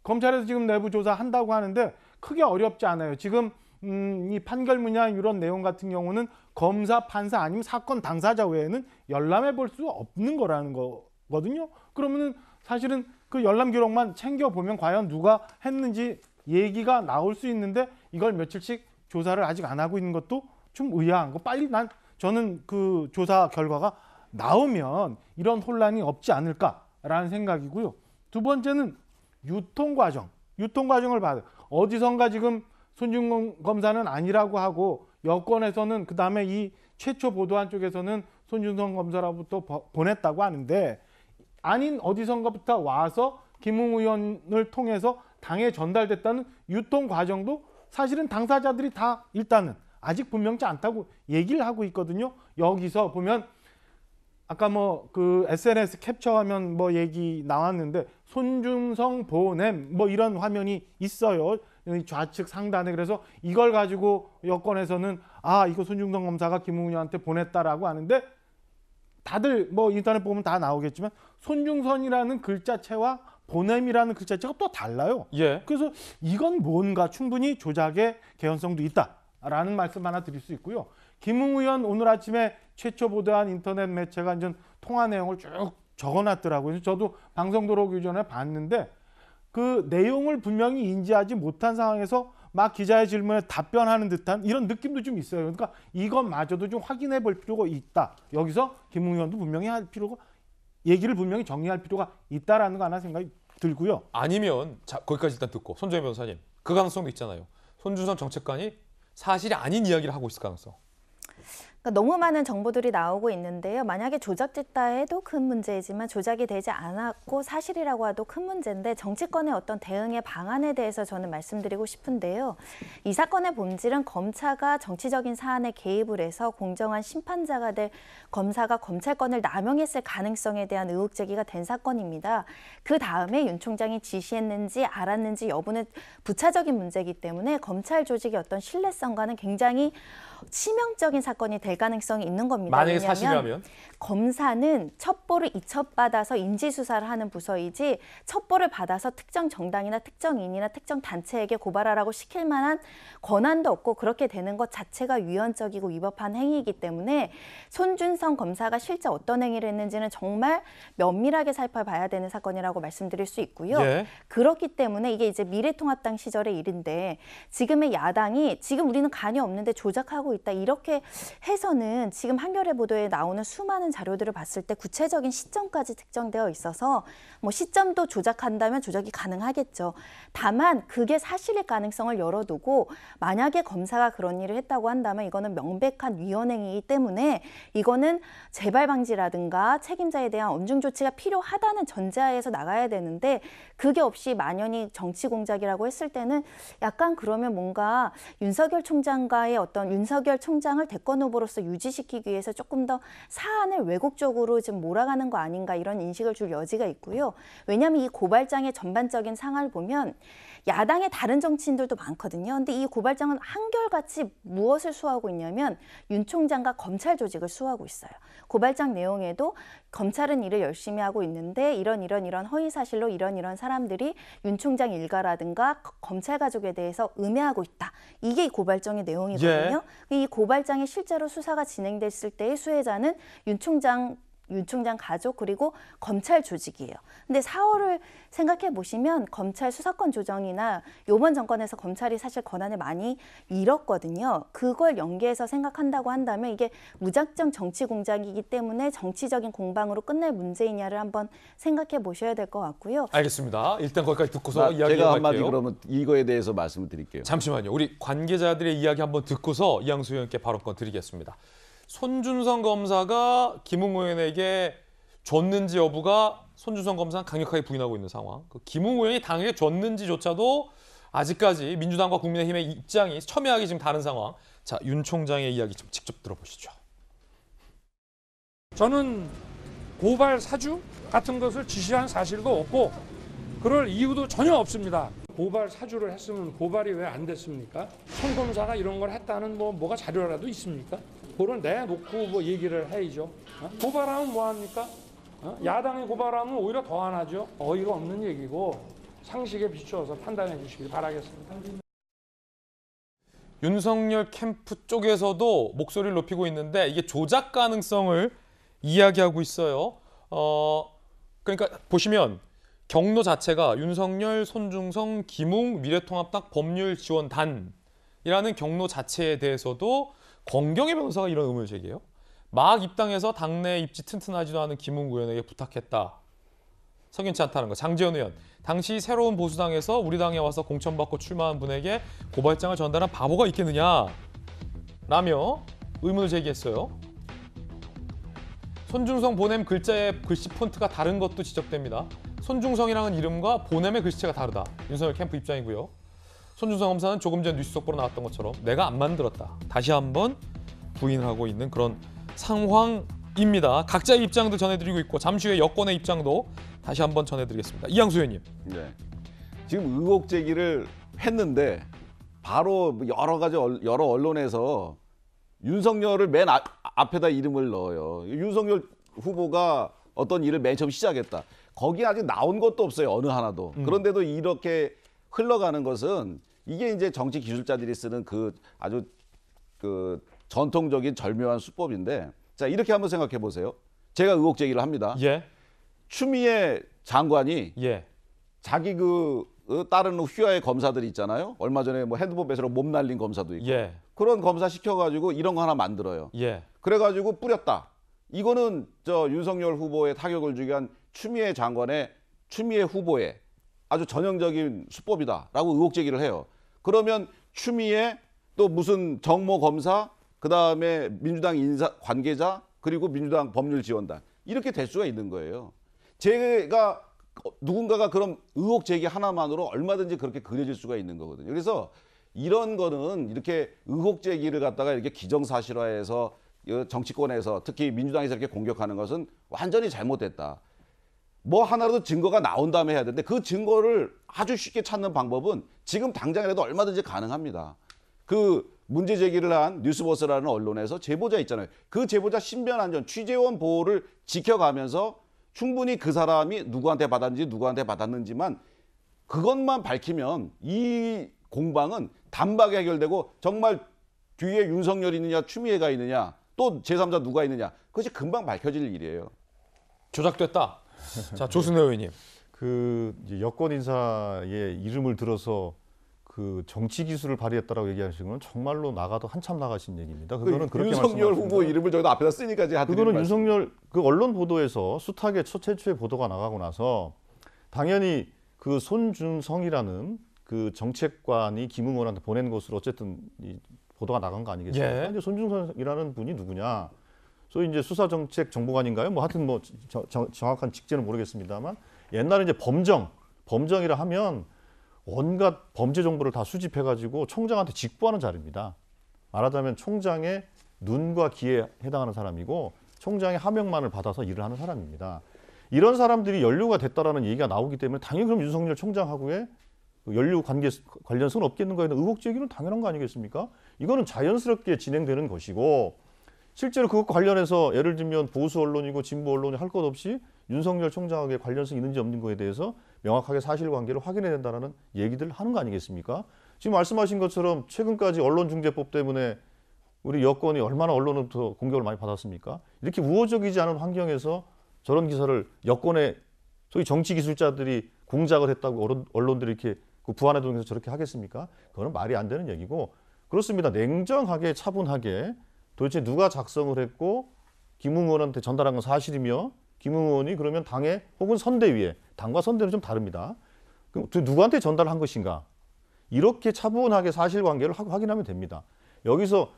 검찰에서 지금 내부 조사한다고 하는데 크게 어렵지 않아요. 지금 음, 이 판결문이나 이런 내용 같은 경우는 검사, 판사 아니면 사건 당사자 외에는 열람해 볼 수 없는 거라는 거거든요. 그러면은 사실은 그 열람 기록만 챙겨 보면 과연 누가 했는지 얘기가 나올 수 있는데 이걸 며칠씩 조사를 아직 안 하고 있는 것도 좀 의아한 거. 빨리 난 저는 그 조사 결과가 나오면 이런 혼란이 없지 않을까라는 생각이고요. 두 번째는 유통 과정, 유통 과정을 봐 어디선가 지금 손준검 검사는 아니라고 하고 여권에서는 그 다음에 이 최초 보도한 쪽에서는 손준성 검사로부터 보냈다고 하는데 아닌 어디선가부터 와서 김웅 의원을 통해서 당에 전달됐다는 유통 과정도 사실은 당사자들이 다 일단은 아직 분명치 않다고 얘기를 하고 있거든요. 여기서 보면 아까 뭐 그 SNS 캡처 하면뭐 얘기 나왔는데 손준성 보냄 뭐 이런 화면이 있어요. 좌측 상단에 그래서 이걸 가지고 여권에서는 아 이거 손중성 검사가 김웅현한테 보냈다라고 하는데 다들 뭐 인터넷 보면 다 나오겠지만 손중선이라는 글자체와 보냄이라는 글자체가 또 달라요. 예. 그래서 이건 뭔가 충분히 조작의 개연성도 있다라는 말씀 하나 드릴 수 있고요. 김웅 의원 오늘 아침에 최초 보도한 인터넷 매체가 이제 통화 내용을 쭉 적어놨더라고요. 저도 방송 들어오기 전에 봤는데 그 내용을 분명히 인지하지 못한 상황에서 막 기자의 질문에 답변하는 듯한 이런 느낌도 좀 있어요. 그러니까 이것마저도 좀 확인해 볼 필요가 있다. 여기서 김웅 의원도 분명히 할 필요가 얘기를 분명히 정리할 필요가 있다라는 거 하나 생각이 들고요. 아니면 자, 거기까지 일단 듣고 손정희 변호사님 그 가능성도 있잖아요. 손준성 정책관이 사실이 아닌 이야기를 하고 있을 가능성. 그러니까 너무 많은 정보들이 나오고 있는데요. 만약에 조작됐다 해도 큰 문제이지만 조작이 되지 않았고 사실이라고 해도 큰 문제인데 정치권의 어떤 대응의 방안에 대해서 저는 말씀드리고 싶은데요. 이 사건의 본질은 검찰과 정치적인 사안에 개입을 해서 공정한 심판자가 될 검사가 검찰권을 남용했을 가능성에 대한 의혹 제기가 된 사건입니다. 그 다음에 윤 총장이 지시했는지 알았는지 여부는 부차적인 문제이기 때문에 검찰 조직의 어떤 신뢰성과는 굉장히 치명적인 사건이 될 가능성이 있는 겁니다. 만약에 사실이라면 검사는 첩보를 이첩받아서 인지 수사를 하는 부서이지 첩보를 받아서 특정 정당이나 특정인이나 특정 단체에게 고발하라고 시킬 만한 권한도 없고 그렇게 되는 것 자체가 위헌적이고 위법한 행위이기 때문에 손준성 검사가 실제 어떤 행위를 했는지는 정말 면밀하게 살펴봐야 되는 사건이라고 말씀드릴 수 있고요. 예. 그렇기 때문에 이게 이제 미래통합당 시절의 일인데 지금의 야당이 지금 우리는 간이 없는데 조작하고 하고 있다. 이렇게 해서는 지금 한겨레 보도에 나오는 수많은 자료들을 봤을 때 구체적인 시점까지 특정되어 있어서 뭐 시점도 조작한다면 조작이 가능하겠죠. 다만 그게 사실일 가능성을 열어두고 만약에 검사가 그런 일을 했다고 한다면 이거는 명백한 위헌행위이기 때문에 이거는 재발 방지라든가 책임자에 대한 엄중 조치가 필요하다는 전제하에서 나가야 되는데 그게 없이 만연히 정치 공작이라고 했을 때는 약간 그러면 뭔가 윤석열 총장과의 어떤 윤석 윤석열 총장을 대권 후보로서 유지시키기 위해서 조금 더 사안을 왜곡적으로 지금 몰아가는 거 아닌가 이런 인식을 줄 여지가 있고요. 왜냐하면 이 고발장의 전반적인 상황을 보면 야당의 다른 정치인들도 많거든요. 근데 이 고발장은 한결같이 무엇을 수하고 호 있냐면 윤 총장과 검찰 조직을 수하고 호 있어요. 고발장 내용에도 검찰은 일을 열심히 하고 있는데 이런 이런 이런 허위 사실로 이런 이런 사람들이 윤 총장 일가라든가 검찰 가족에 대해서 음해하고 있다. 이게 이 고발장의 내용이거든요. 예. 이 고발장이 실제로 수사가 진행됐을 때의 수혜자는 윤 총장 윤 총장 가족 그리고 검찰 조직이에요. 근데 4월을 생각해 보시면 검찰 수사권 조정이나 요번 정권에서 검찰이 사실 권한을 많이 잃었거든요. 그걸 연계해서 생각한다고 한다면 이게 무작정 정치 공작이기 때문에 정치적인 공방으로 끝낼 문제이냐를 한번 생각해 보셔야 될 것 같고요. 알겠습니다. 일단 거기까지 듣고서 이야기 제가 한마디 그러면 이거에 대해서 말씀을 드릴게요. 잠시만요. 우리 관계자들의 이야기 한번 듣고서 이양수 의원께 바로 건 드리겠습니다. 손준성 검사가 김웅 의원에게 줬는지 여부가 손준성 검사는 강력하게 부인하고 있는 상황. 그 김웅 의원이 당에게 줬는지조차도 아직까지 민주당과 국민의힘의 입장이 첨예하게 지금 다른 상황. 자, 윤 총장의 이야기 좀 직접 들어보시죠. 저는 고발 사주 같은 것을 지시한 사실도 없고 그럴 이유도 전혀 없습니다. 고발 사주를 했으면 고발이 왜 안 됐습니까? 손 검사가 이런 걸 했다는 뭐 뭐가 자료라도 있습니까? 그걸 내놓고 뭐 얘기를 해야죠. 어? 고발하면 뭐합니까? 어? 야당이 고발하면 오히려 더 안 하죠. 어이가 없는 얘기고 상식에 비추어서 판단해 주시길 바라겠습니다. 윤석열 캠프 쪽에서도 목소리를 높이고 있는데 이게 조작 가능성을 이야기하고 있어요. 어, 그러니까 보시면 경로 자체가 윤석열, 손중성, 김웅, 미래통합당 법률지원단이라는 경로 자체에 대해서도 권경희 변호사가 이런 의문을 제기해요. 막 입당해서 당내 입지 튼튼하지도 않은 김웅 의원에게 부탁했다. 석연치 않다는 거. 장재현 의원. 당시 새로운 보수당에서 우리 당에 와서 공천받고 출마한 분에게 고발장을 전달한 바보가 있겠느냐. 라며 의문을 제기했어요. 손중성 보냄 글자의 글씨 폰트가 다른 것도 지적됩니다. 손중성이라는 이름과 보냄의 글씨체가 다르다. 윤석열 캠프 입장이고요. 손준성 검사는 조금 전 뉴스 속보로 나왔던 것처럼 내가 안 만들었다. 다시 한번 부인하고 있는 그런 상황입니다. 각자의 입장도 전해드리고 있고 잠시 후에 여권의 입장도 다시 한번 전해드리겠습니다. 이양수 의원님. 네. 지금 의혹 제기를 했는데 바로 여러 가지 여러 언론에서 윤석열을 맨 앞, 아, 앞에다 이름을 넣어요. 윤석열 후보가 어떤 일을 맨 처음 시작했다. 거기 아직 나온 것도 없어요. 어느 하나도. 음. 그런데도 이렇게 흘러가는 것은 이게 이제 정치 기술자들이 쓰는 그 아주 그 전통적인 절묘한 수법인데 자 이렇게 한번 생각해 보세요. 제가 의혹 제기를 합니다. 예. 추미애 장관이 예. 자기 그 어, 다른 휘하의 검사들이 있잖아요. 얼마 전에 뭐 핸드폰 배수로 몸 날린 검사도 있고 예. 그런 검사 시켜가지고 이런 거 하나 만들어요. 예. 그래가지고 뿌렸다. 이거는 저 윤석열 후보의 타격을 주기 위한 추미애 장관의 추미애 후보의 아주 전형적인 수법이다라고 의혹 제기를 해요. 그러면 추미애 또 무슨 정모 검사 그다음에 민주당 인사 관계자 그리고 민주당 법률 지원단 이렇게 될 수가 있는 거예요. 제가 누군가가 그럼 의혹 제기 하나만으로 얼마든지 그렇게 그려질 수가 있는 거거든요. 그래서 이런 거는 이렇게 의혹 제기를 갖다가 이렇게 기정사실화해서 정치권에서 특히 민주당에서 이렇게 공격하는 것은 완전히 잘못됐다. 뭐 하나라도 증거가 나온 다음에 해야 되는데 그 증거를 아주 쉽게 찾는 방법은 지금 당장이라도 얼마든지 가능합니다. 그 문제 제기를 한 뉴스버스라는 언론에서 제보자 있잖아요. 그 제보자 신변 안전 취재원 보호를 지켜가면서 충분히 그 사람이 누구한테 받았는지 누구한테 받았는지만 그것만 밝히면 이 공방은 단박에 해결되고 정말 뒤에 윤석열이 있느냐 추미애가 있느냐 또 제3자 누가 있느냐 그것이 금방 밝혀질 일이에요. 조작됐다. 자 조순호 의원님. 그 여권 인사의 이름을 들어서 그 정치 기술을 발휘했다라고 얘기하시는 건 정말로 나가도 한참 나가신 얘기입니다. 그 그거는 그 윤석열 후보 이름을 저기 앞에다 쓰니까 이제 그거는 윤석열 그 언론 보도에서 숱하게 첫 최초의 보도가 나가고 나서 당연히 그 손준성이라는 그 정책관이 김웅원한테 보낸 것으로 어쨌든 이 보도가 나간 거 아니겠습니까? 예. 근데 손준성이라는 분이 누구냐? 소위 이제 수사정책 정보관인가요? 뭐 하여튼 뭐 저, 저, 정확한 직제는 모르겠습니다만 옛날에 이제 범정, 범정이라 하면 온갖 범죄 정보를 다 수집해가지고 총장한테 직보하는 자리입니다. 말하자면 총장의 눈과 귀에 해당하는 사람이고 총장의 하명만을 받아서 일을 하는 사람입니다. 이런 사람들이 연료가 됐다라는 얘기가 나오기 때문에 당연히 그럼 윤석열 총장하고의 그 연료 관계 관련성은 없겠는가에 대한 의혹 제기는 당연한 거 아니겠습니까? 이거는 자연스럽게 진행되는 것이고 실제로 그것 관련해서 예를 들면 보수 언론이고 진보 언론이 할 것 없이 윤석열 총장에게 관련성이 있는지 없는 거에 대해서 명확하게 사실관계를 확인해야 된다는 얘기들 하는 거 아니겠습니까? 지금 말씀하신 것처럼 최근까지 언론중재법 때문에 우리 여권이 얼마나 언론으로부터 공격을 많이 받았습니까? 이렇게 우호적이지 않은 환경에서 저런 기사를 여권의 소위 정치 기술자들이 공작을 했다고 언론들이 이렇게 그 부안해동해서 저렇게 하겠습니까? 그거는 말이 안 되는 얘기고 그렇습니다. 냉정하게 차분하게 도대체 누가 작성을 했고 김 의원한테 전달한 건 사실이며 김 의원이 그러면 당에 혹은 선대위에 당과 선대는 좀 다릅니다. 그럼 누구한테 전달한 것인가? 이렇게 차분하게 사실관계를 확인하면 됩니다. 여기서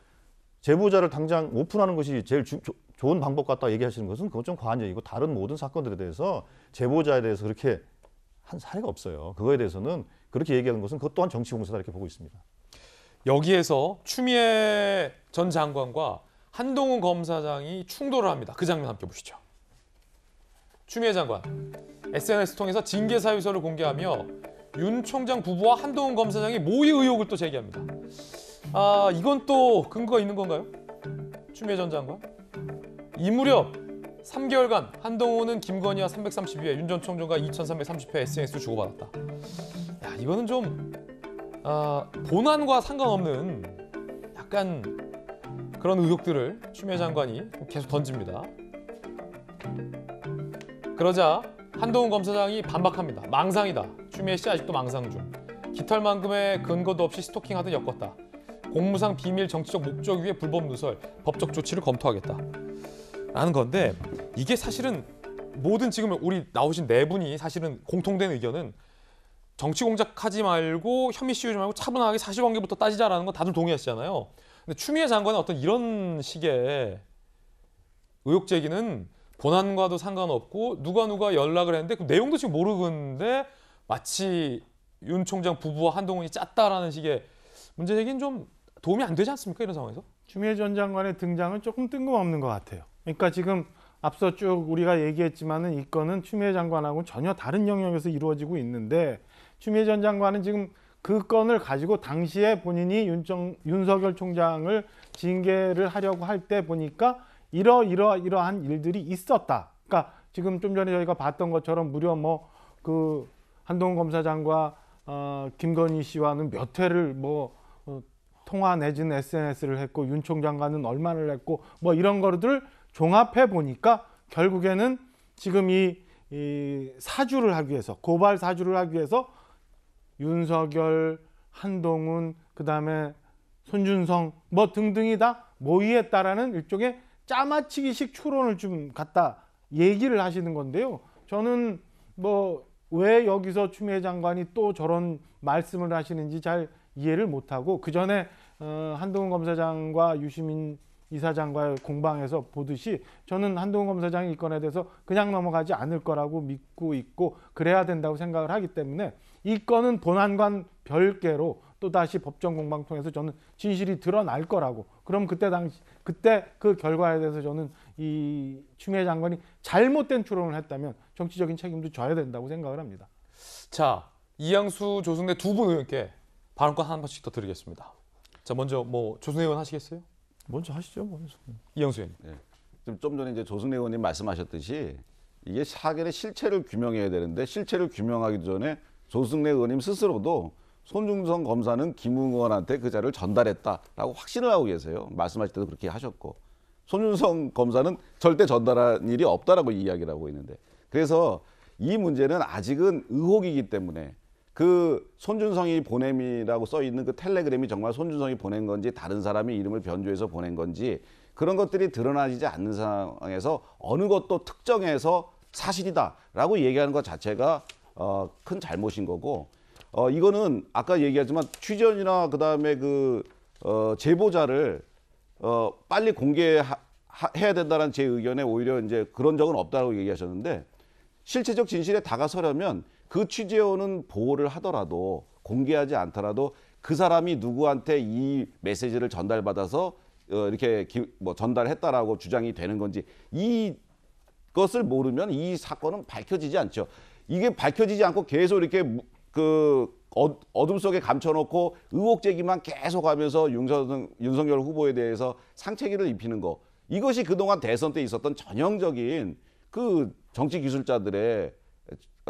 제보자를 당장 오픈하는 것이 제일 주, 조, 좋은 방법 같다 얘기하시는 것은 그것좀 과한 얘기고 다른 모든 사건들에 대해서 제보자에 대해서 그렇게 한 사례가 없어요. 그거에 대해서는 그렇게 얘기하는 것은 그것 또한 정치 공세다 이렇게 보고 있습니다. 여기에서 추미애 전 장관과 한동훈 검사장이 충돌을 합니다. 그 장면 함께 보시죠. 추미애 장관, SNS 통해서 징계 사유서를 공개하며 윤 총장 부부와 한동훈 검사장이 모의 의혹을 또 제기합니다. 아, 이건 또 근거가 있는 건가요? 추미애 전 장관? 이 무렵 3개월간 한동훈은 김건희와 332회, 윤 전 총장과 2330회 SNS 주고받았다. 야, 이거는 좀 어, 본안과 상관없는 약간 그런 의혹들을 추미애 장관이 계속 던집니다. 그러자 한동훈 검사장이 반박합니다. 망상이다. 추미애 씨 아직도 망상 중. 깃털만큼의 근거도 없이 스토킹하듯 엮었다. 공무상 비밀 정치적 목적 위에 불법 누설, 법적 조치를 검토하겠다. 라는 건데 이게 사실은 모든 지금 우리 나오신 네 분이 사실은 공통된 의견은 정치 공작하지 말고 혐의 씌우지 말고 차분하게 사실관계부터 따지자라는 건 다들 동의하시잖아요. 근데 추미애 장관의 어떤 이런 식의 의혹 제기는 본안과도 상관없고 누가 누가 연락을 했는데 그 내용도 지금 모르는데 마치 윤 총장 부부와 한동훈이 짰다라는 식의 문제 제기는 좀 도움이 안 되지 않습니까 이런 상황에서? 추미애 전 장관의 등장은 조금 뜬금없는 것 같아요. 그러니까 지금 앞서 쭉 우리가 얘기했지만은 이 건은 추미애 장관하고 전혀 다른 영역에서 이루어지고 있는데 추미애 전 장관은 지금 그 건을 가지고 당시에 본인이 윤정, 윤석열 총장을 징계를 하려고 할 때 보니까 이러이러 이러한 일들이 있었다. 그러니까 지금 좀 전에 저희가 봤던 것처럼 무려 뭐 그 한동훈 검사장과 어, 김건희 씨와는 몇 회를 뭐 어, 통화 내지 SNS를 했고 윤 총장과는 얼마를 했고 뭐 이런 거를 종합해 보니까 결국에는 지금 이, 이 사주를 하기 위해서 고발 사주를 하기 위해서 윤석열, 한동훈, 그 다음에 손준성 뭐 등등이 다 모의했다라는 일종의 짜맞히기식 추론을 좀 갖다 얘기를 하시는 건데요. 저는 뭐 왜 여기서 추미애 장관이 또 저런 말씀을 하시는지 잘 이해를 못하고 그 전에 어, 한동훈 검사장과 유시민 이사장과의 공방에서 보듯이 저는 한동훈 검사장이 이 건에 대해서 그냥 넘어가지 않을 거라고 믿고 있고 그래야 된다고 생각을 하기 때문에 이 건은 본안관 별개로 또다시 법정 공방 통해서 저는 진실이 드러날 거라고. 그럼 그때 당시 그때 그 결과에 대해서 저는 이 추미애 장관이 잘못된 추론을 했다면 정치적인 책임도 져야 된다고 생각을 합니다. 자, 이양수 조승래 두 분 의원께 발언권 한 번씩 더 드리겠습니다. 자, 먼저 뭐 조승래 의원 하시겠어요? 먼저 하시죠. 먼저. 이양수 의원님. 네. 좀, 좀 전에 이제 조승래 의원님 말씀하셨듯이 이게 사결의 실체를 규명해야 되는데 실체를 규명하기 전에 조승래 의원님 스스로도 손중성 검사는 김웅원한테 그 자료를 전달했다라고 확신을 하고 계세요. 말씀하실 때도 그렇게 하셨고 손준성 검사는 절대 전달한 일이 없다라고 이야기를 하고 있는데 그래서 이 문제는 아직은 의혹이기 때문에 그 손준성이 보냄이라고 써 있는 그 텔레그램이 정말 손준성이 보낸 건지 다른 사람이 이름을 변조해서 보낸 건지 그런 것들이 드러나지 않는 상황에서 어느 것도 특정해서 사실이다라고 얘기하는 것 자체가 어, 큰 잘못인 거고 어, 이거는 아까 얘기하지만 취재원이나 그다음에 그 어, 제보자를 어, 빨리 공개해야 된다는 제 의견에 오히려 이제 그런 적은 없다고 얘기하셨는데 실체적 진실에 다가서려면 그 취재원은 보호를 하더라도 공개하지 않더라도 그 사람이 누구한테 이 메시지를 전달받아서 어, 이렇게 기, 뭐 전달했다라고 주장이 되는 건지 이 것을 모르면 이 사건은 밝혀지지 않죠. 이게 밝혀지지 않고 계속 이렇게 그 어, 어둠 속에 감춰놓고 의혹 제기만 계속하면서 윤석, 윤석열 후보에 대해서 상체기를 입히는 거 이것이 그동안 대선 때 있었던 전형적인 그 정치 기술자들의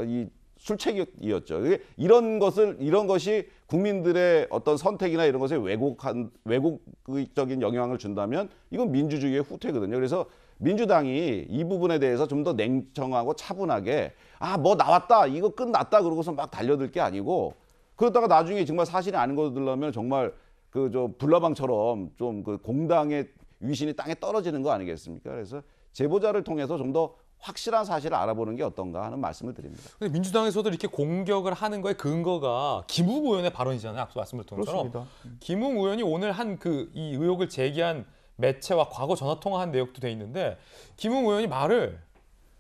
이 술책이었죠. 이런 것을 이런 것이 국민들의 어떤 선택이나 이런 것에 왜곡한 왜곡적인 영향을 준다면 이건 민주주의의 후퇴거든요. 그래서 민주당이 이 부분에 대해서 좀 더 냉정하고 차분하게 아 뭐 나왔다 이거 끝났다 그러고서 막 달려들 게 아니고 그러다가 나중에 정말 사실이 아닌 것로 들려면 정말 그저 불나방처럼 좀 그 공당의 위신이 땅에 떨어지는 거 아니겠습니까? 그래서 제보자를 통해서 좀 더 확실한 사실을 알아보는 게 어떤가 하는 말씀을 드립니다. 근데 민주당에서도 이렇게 공격을 하는 거에 근거가 김웅 의원의 발언이잖아요. 앞서 말씀을 드린 것처럼. 음. 김웅 의원이 오늘 한 그 이 의혹을 제기한 매체와 과거 전화 통화한 내역도 돼 있는데 김웅 의원이 말을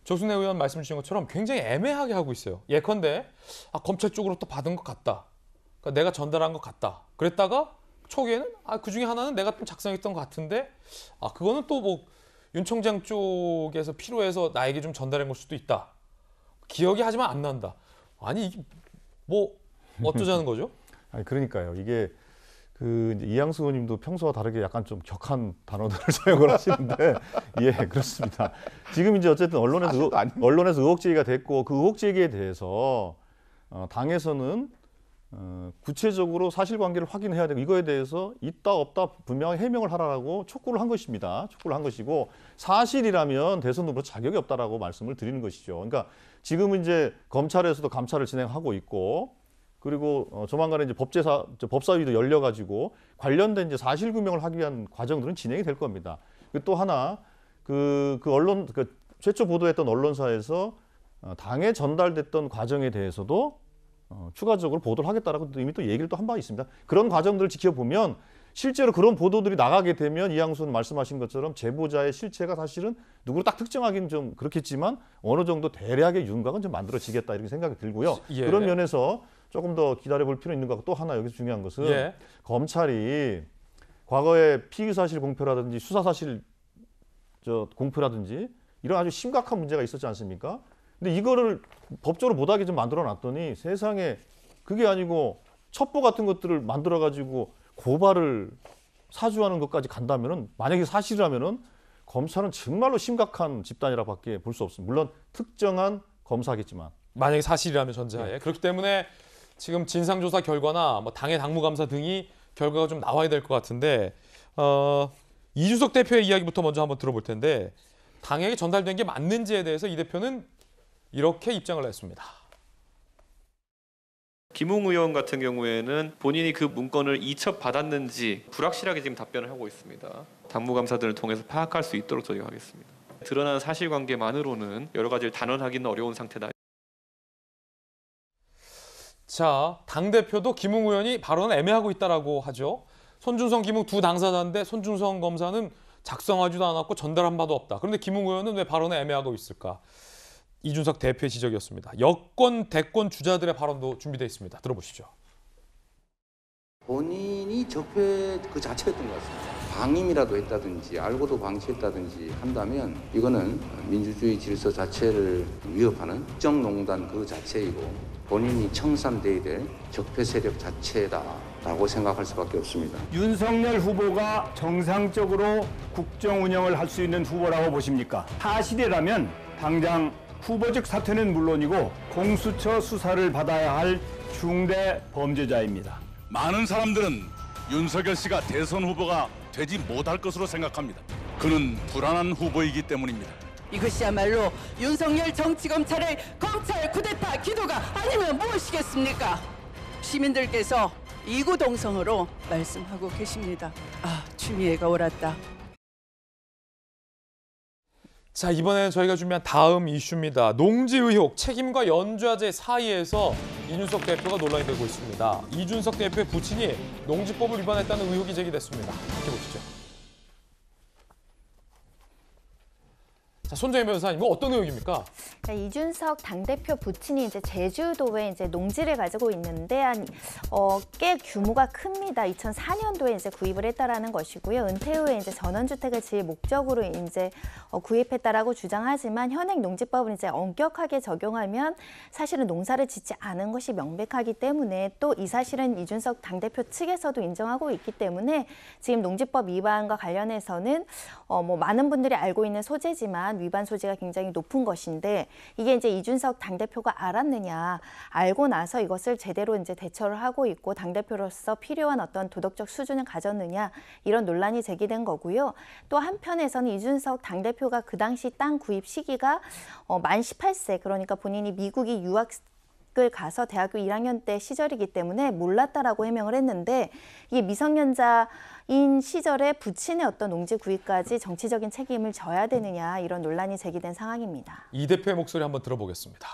조순혜 의원 말씀 주신 것처럼 굉장히 애매하게 하고 있어요. 예컨대 아, 검찰 쪽으로 또 받은 것 같다. 그러니까 내가 전달한 것 같다. 그랬다가 초기에는 아, 그 중에 하나는 내가 좀 작성했던 것 같은데 아 그거는 또 뭐윤 총장 쪽에서 필요해서 나에게 좀 전달한 걸 수도 있다. 기억이 하지만 안 난다. 아니 이게 뭐 어쩌자는 거죠? 아니 그러니까요. 이게 그 이양수 의원님도 평소와 다르게 약간 좀 격한 단어들을 사용을 하시는데 예 그렇습니다. 지금 이제 어쨌든 언론에서 의, 언론에서 의혹 제기가 됐고 그 의혹 제기에 대해서 어, 당에서는 어, 구체적으로 사실관계를 확인해야 되고 이거에 대해서 있다 없다 분명히 해명을 하라고 촉구를 한 것입니다. 촉구를 한 것이고 사실이라면 대선 후보 자격이 없다라고 말씀을 드리는 것이죠. 그러니까 지금 이제 검찰에서도 감찰을 진행하고 있고 그리고 어, 조만간에 이제 법제사 법사위도 열려가지고 관련된 이제 사실 규명을 하기 위한 과정들은 진행이 될 겁니다. 그 또 하나 그, 그 언론 그 최초 보도했던 언론사에서 어, 당에 전달됐던 과정에 대해서도 어, 추가적으로 보도를 하겠다라고 이미 또 얘기를 또 한 바 있습니다. 그런 과정들을 지켜보면 실제로 그런 보도들이 나가게 되면 이양순 말씀하신 것처럼 제보자의 실체가 사실은 누구를 딱 특정하기는 좀 그렇겠지만 어느 정도 대략의 윤곽은 좀 만들어지겠다 이렇게 생각이 들고요. 예. 그런 면에서 조금 더 기다려볼 필요 있는 것 같고 또 하나 여기서 중요한 것은 예. 검찰이 과거에 피의 사실 공표라든지 수사 사실 저 공표라든지 이런 아주 심각한 문제가 있었지 않습니까? 근데 이거를 법적으로 못하게 좀 만들어 놨더니 세상에 그게 아니고 첩보 같은 것들을 만들어 가지고 고발을 사주하는 것까지 간다면은 만약에 사실이라면은 검찰은 정말로 심각한 집단이라밖에볼 수 없습니다. 물론 특정한 검사겠지만 만약에 사실이라면 전제하에 네. 그렇기 때문에 지금 진상조사 결과나 뭐 당의 당무감사 등이 결과가 좀 나와야 될 것 같은데 어, 이주석 대표의 이야기부터 먼저 한번 들어볼 텐데 당에게 전달된 게 맞는지에 대해서 이 대표는 이렇게 입장을 냈습니다. 김웅 의원 같은 경우에는 본인이 그 문건을 이첩 받았는지 불확실하게 지금 답변을 하고 있습니다. 당무감사 등을 통해서 파악할 수 있도록 저희가 하겠습니다. 드러난 사실관계만으로는 여러 가지를 단언하기는 어려운 상태다. 자, 당대표도 김웅 의원이 발언을 애매하고 있다라고 하죠. 손준성, 김웅 두 당사자인데 손준성 검사는 작성하지도 않았고 전달한 바도 없다. 그런데 김웅 의원은 왜 발언을 애매하고 있을까? 이준석 대표의 지적이었습니다. 여권, 대권 주자들의 발언도 준비되어 있습니다. 들어보시죠. 본인이 적폐 그 자체였던 것 같습니다. 방임이라도 했다든지 알고도 방치했다든지 한다면 이거는 민주주의 질서 자체를 위협하는 국정농단 그 자체이고 본인이 청산돼야 될 적폐 세력 자체다라고 생각할 수밖에 없습니다. 윤석열 후보가 정상적으로 국정 운영을 할 수 있는 후보라고 보십니까? 사실이라면 당장 후보직 사퇴는 물론이고 공수처 수사를 받아야 할 중대 범죄자입니다. 많은 사람들은 윤석열 씨가 대선 후보가 되지 못할 것으로 생각합니다. 그는 불안한 후보이기 때문입니다. 이것이야말로 윤석열 정치검찰의 검찰 쿠데타 기도가 아니면 무엇이겠습니까? 시민들께서 이구동성으로 말씀하고 계십니다. 아, 추미애가 옳았다. 자, 이번에는 저희가 준비한 다음 이슈입니다. 농지 의혹, 책임과 연좌제 사이에서 이준석 대표가 논란이 되고 있습니다. 이준석 대표의 부친이 농지법을 위반했다는 의혹이 제기됐습니다. 함께 보시죠. 자, 손정희 변호사님, 이거 어떤 의혹입니까? 자, 이준석 당대표 부친이 이제 제주도에 이제 농지를 가지고 있는데 한, 어, 꽤 규모가 큽니다. 2004년도에 이제 구입을 했다라는 것이고요. 은퇴 후에 이제 전원주택을 지을 목적으로 이제 어, 구입했다라고 주장하지만 현행 농지법을 이제 엄격하게 적용하면 사실은 농사를 짓지 않은 것이 명백하기 때문에 또 이 사실은 이준석 당대표 측에서도 인정하고 있기 때문에 지금 농지법 위반과 관련해서는 어, 뭐 많은 분들이 알고 있는 소재지만 위반 소지가 굉장히 높은 것인데 이게 이제 이준석 당 대표가 알았느냐 알고 나서 이것을 제대로 이제 대처를 하고 있고 당 대표로서 필요한 어떤 도덕적 수준을 가졌느냐 이런 논란이 제기된 거고요. 또 한편에서는 이준석 당 대표가 그 당시 땅 구입 시기가 어, 만 18세 그러니까 본인이 미국이 유학 대학을 가서 대학교 1학년 때 시절이기 때문에 몰랐다라고 해명을 했는데 이게 미성년자인 시절에 부친의 어떤 농지 구입까지 정치적인 책임을 져야 되느냐 이런 논란이 제기된 상황입니다. 이 대표의 목소리 한번 들어보겠습니다.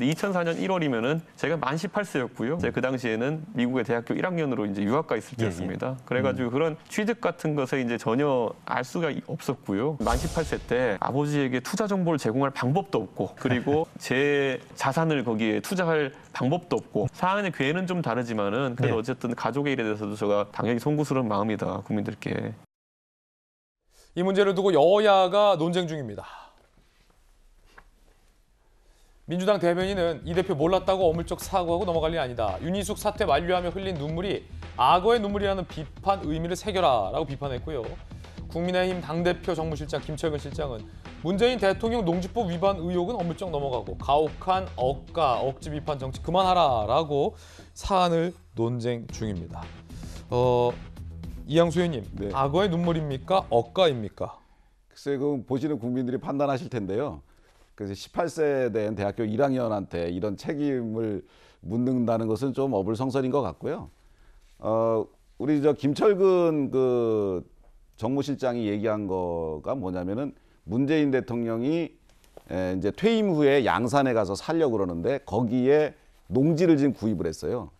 2004년 1월이면은 제가 만 18세였고요. 이제 그 당시에는 미국의 대학교 1학년으로 이제 유학가 있을 예, 예. 때였습니다. 그래가지고 음. 그런 취득 같은 것에 이제 전혀 알 수가 없었고요. 만 18세 때 아버지에게 투자 정보를 제공할 방법도 없고 그리고 제 자산을 거기에 투자할 방법도 없고 사안의 괴는 좀 다르지만은 그래도 네. 어쨌든 가족의 일에 대해서도 제가 당연히 송구스러운 마음이다 국민들께. 이 문제를 두고 여야가 논쟁 중입니다. 민주당 대변인은 이 대표 몰랐다고 어물쩍 사과하고 넘어갈 일 아니다. 윤희숙 사퇴 만료하며 흘린 눈물이 악어의 눈물이라는 비판 의미를 새겨라라고 비판했고요. 국민의힘 당대표 정무실장 김철근 실장은 문재인 대통령 농지법 위반 의혹은 어물쩍 넘어가고 가혹한 억가, 억지 비판 정치 그만하라라고 사안을 논쟁 중입니다. 어, 이양수 의원님, 네. 악어의 눈물입니까? 억가입니까? 글쎄, 그 보시는 국민들이 판단하실 텐데요. 그래서 18세 된 대학교 1학년한테 이런 책임을 묻는다는 것은 좀 어불성설인 것 같고요. 어, 우리 저 김철근 그 정무실장이 얘기한 거가 뭐냐면은 문재인 대통령이 에, 이제 퇴임 후에 양산에 가서 살려 그러는데 거기에 농지를 지금 구입을 했어요.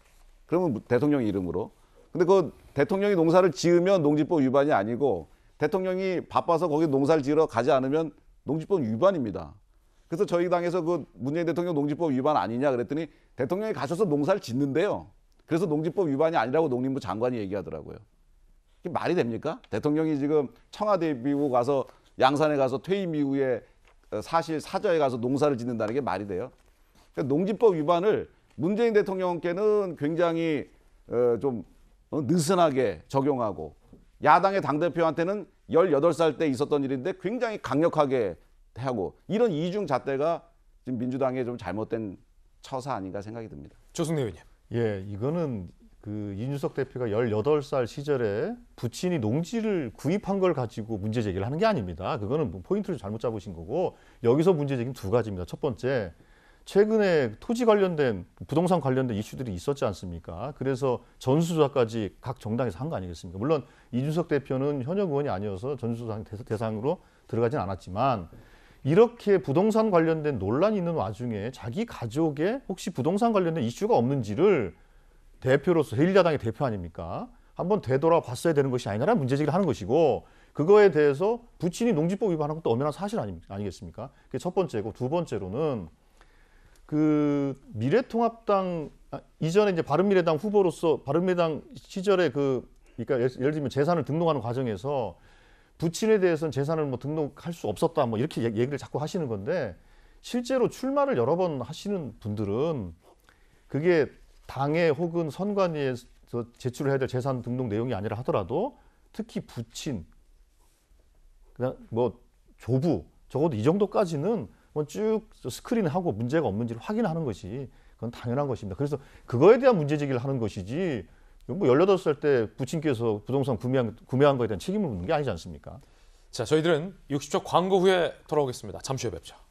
그러면 대통령 이름으로. 근데 그 대통령이 농사를 지으면 농지법 위반이 아니고 대통령이 바빠서 거기 농사를 지으러 가지 않으면 농지법 위반입니다. 그래서 저희 당에서 그 문재인 대통령 농지법 위반 아니냐 그랬더니 대통령이 가셔서 농사를 짓는데요. 그래서 농지법 위반이 아니라고 농림부 장관이 얘기하더라고요. 이게 말이 됩니까? 대통령이 지금 청와대 에 미국 가서 양산에 가서 퇴임 이후에 어, 사실 사저에 가서 농사를 짓는다는 게 말이 돼요. 그러니까 농지법 위반을 문재인 대통령께는 굉장히 어, 좀 어, 느슨하게 적용하고 야당의 당대표한테는 1 8살때 있었던 일인데 굉장히 강력하게 하고 이런 이중 잣대가 지금 민주당의 좀 잘못된 처사 아닌가 생각이 듭니다. 조승래 의원님. 예, 이거는 그 이준석 대표가 18살 시절에 부친이 농지를 구입한 걸 가지고 문제 제기를 하는 게 아닙니다. 그거는 뭐 포인트를 잘못 잡으신 거고 여기서 문제 제기는 두 가지입니다. 첫 번째, 최근에 토지 관련된 부동산 관련된 이슈들이 있었지 않습니까? 그래서 전수조사까지 각 정당에서 한 거 아니겠습니까? 물론 이준석 대표는 현역 의원이 아니어서 전수조사 대상으로 들어가진 않았지만 이렇게 부동산 관련된 논란이 있는 와중에 자기 가족에 혹시 부동산 관련된 이슈가 없는지를 대표로서 제1야당의 대표 아닙니까? 한번 되돌아봤어야 되는 것이 아니냐라는 문제제기를 하는 것이고 그거에 대해서 부친이 농지법 위반한 것도 엄연한 사실 아니, 아니겠습니까? 그게 첫 번째고 두 번째로는 그 미래통합당 아, 이전에 이제 바른미래당 후보로서 바른미래당 시절에 그 그러니까 예를 들면 재산을 등록하는 과정에서 부친에 대해서는 재산을 뭐 등록할 수 없었다 뭐 이렇게 얘기를 자꾸 하시는 건데 실제로 출마를 여러 번 하시는 분들은 그게 당에 혹은 선관위에서 제출을 해야 될 재산 등록 내용이 아니라 하더라도 특히 부친 그냥 뭐 조부 적어도 이 정도까지는 뭐 쭉 스크린하고 문제가 없는지를 확인하는 것이 그건 당연한 것입니다. 그래서 그거에 대한 문제 제기를 하는 것이지 뭐 18살 때 부친께서 부동산 구매한, 구매한 거에 대한 책임을 묻는 게 아니지 않습니까? 자, 저희들은 60초 광고 후에 돌아오겠습니다. 잠시 후에 뵙죠.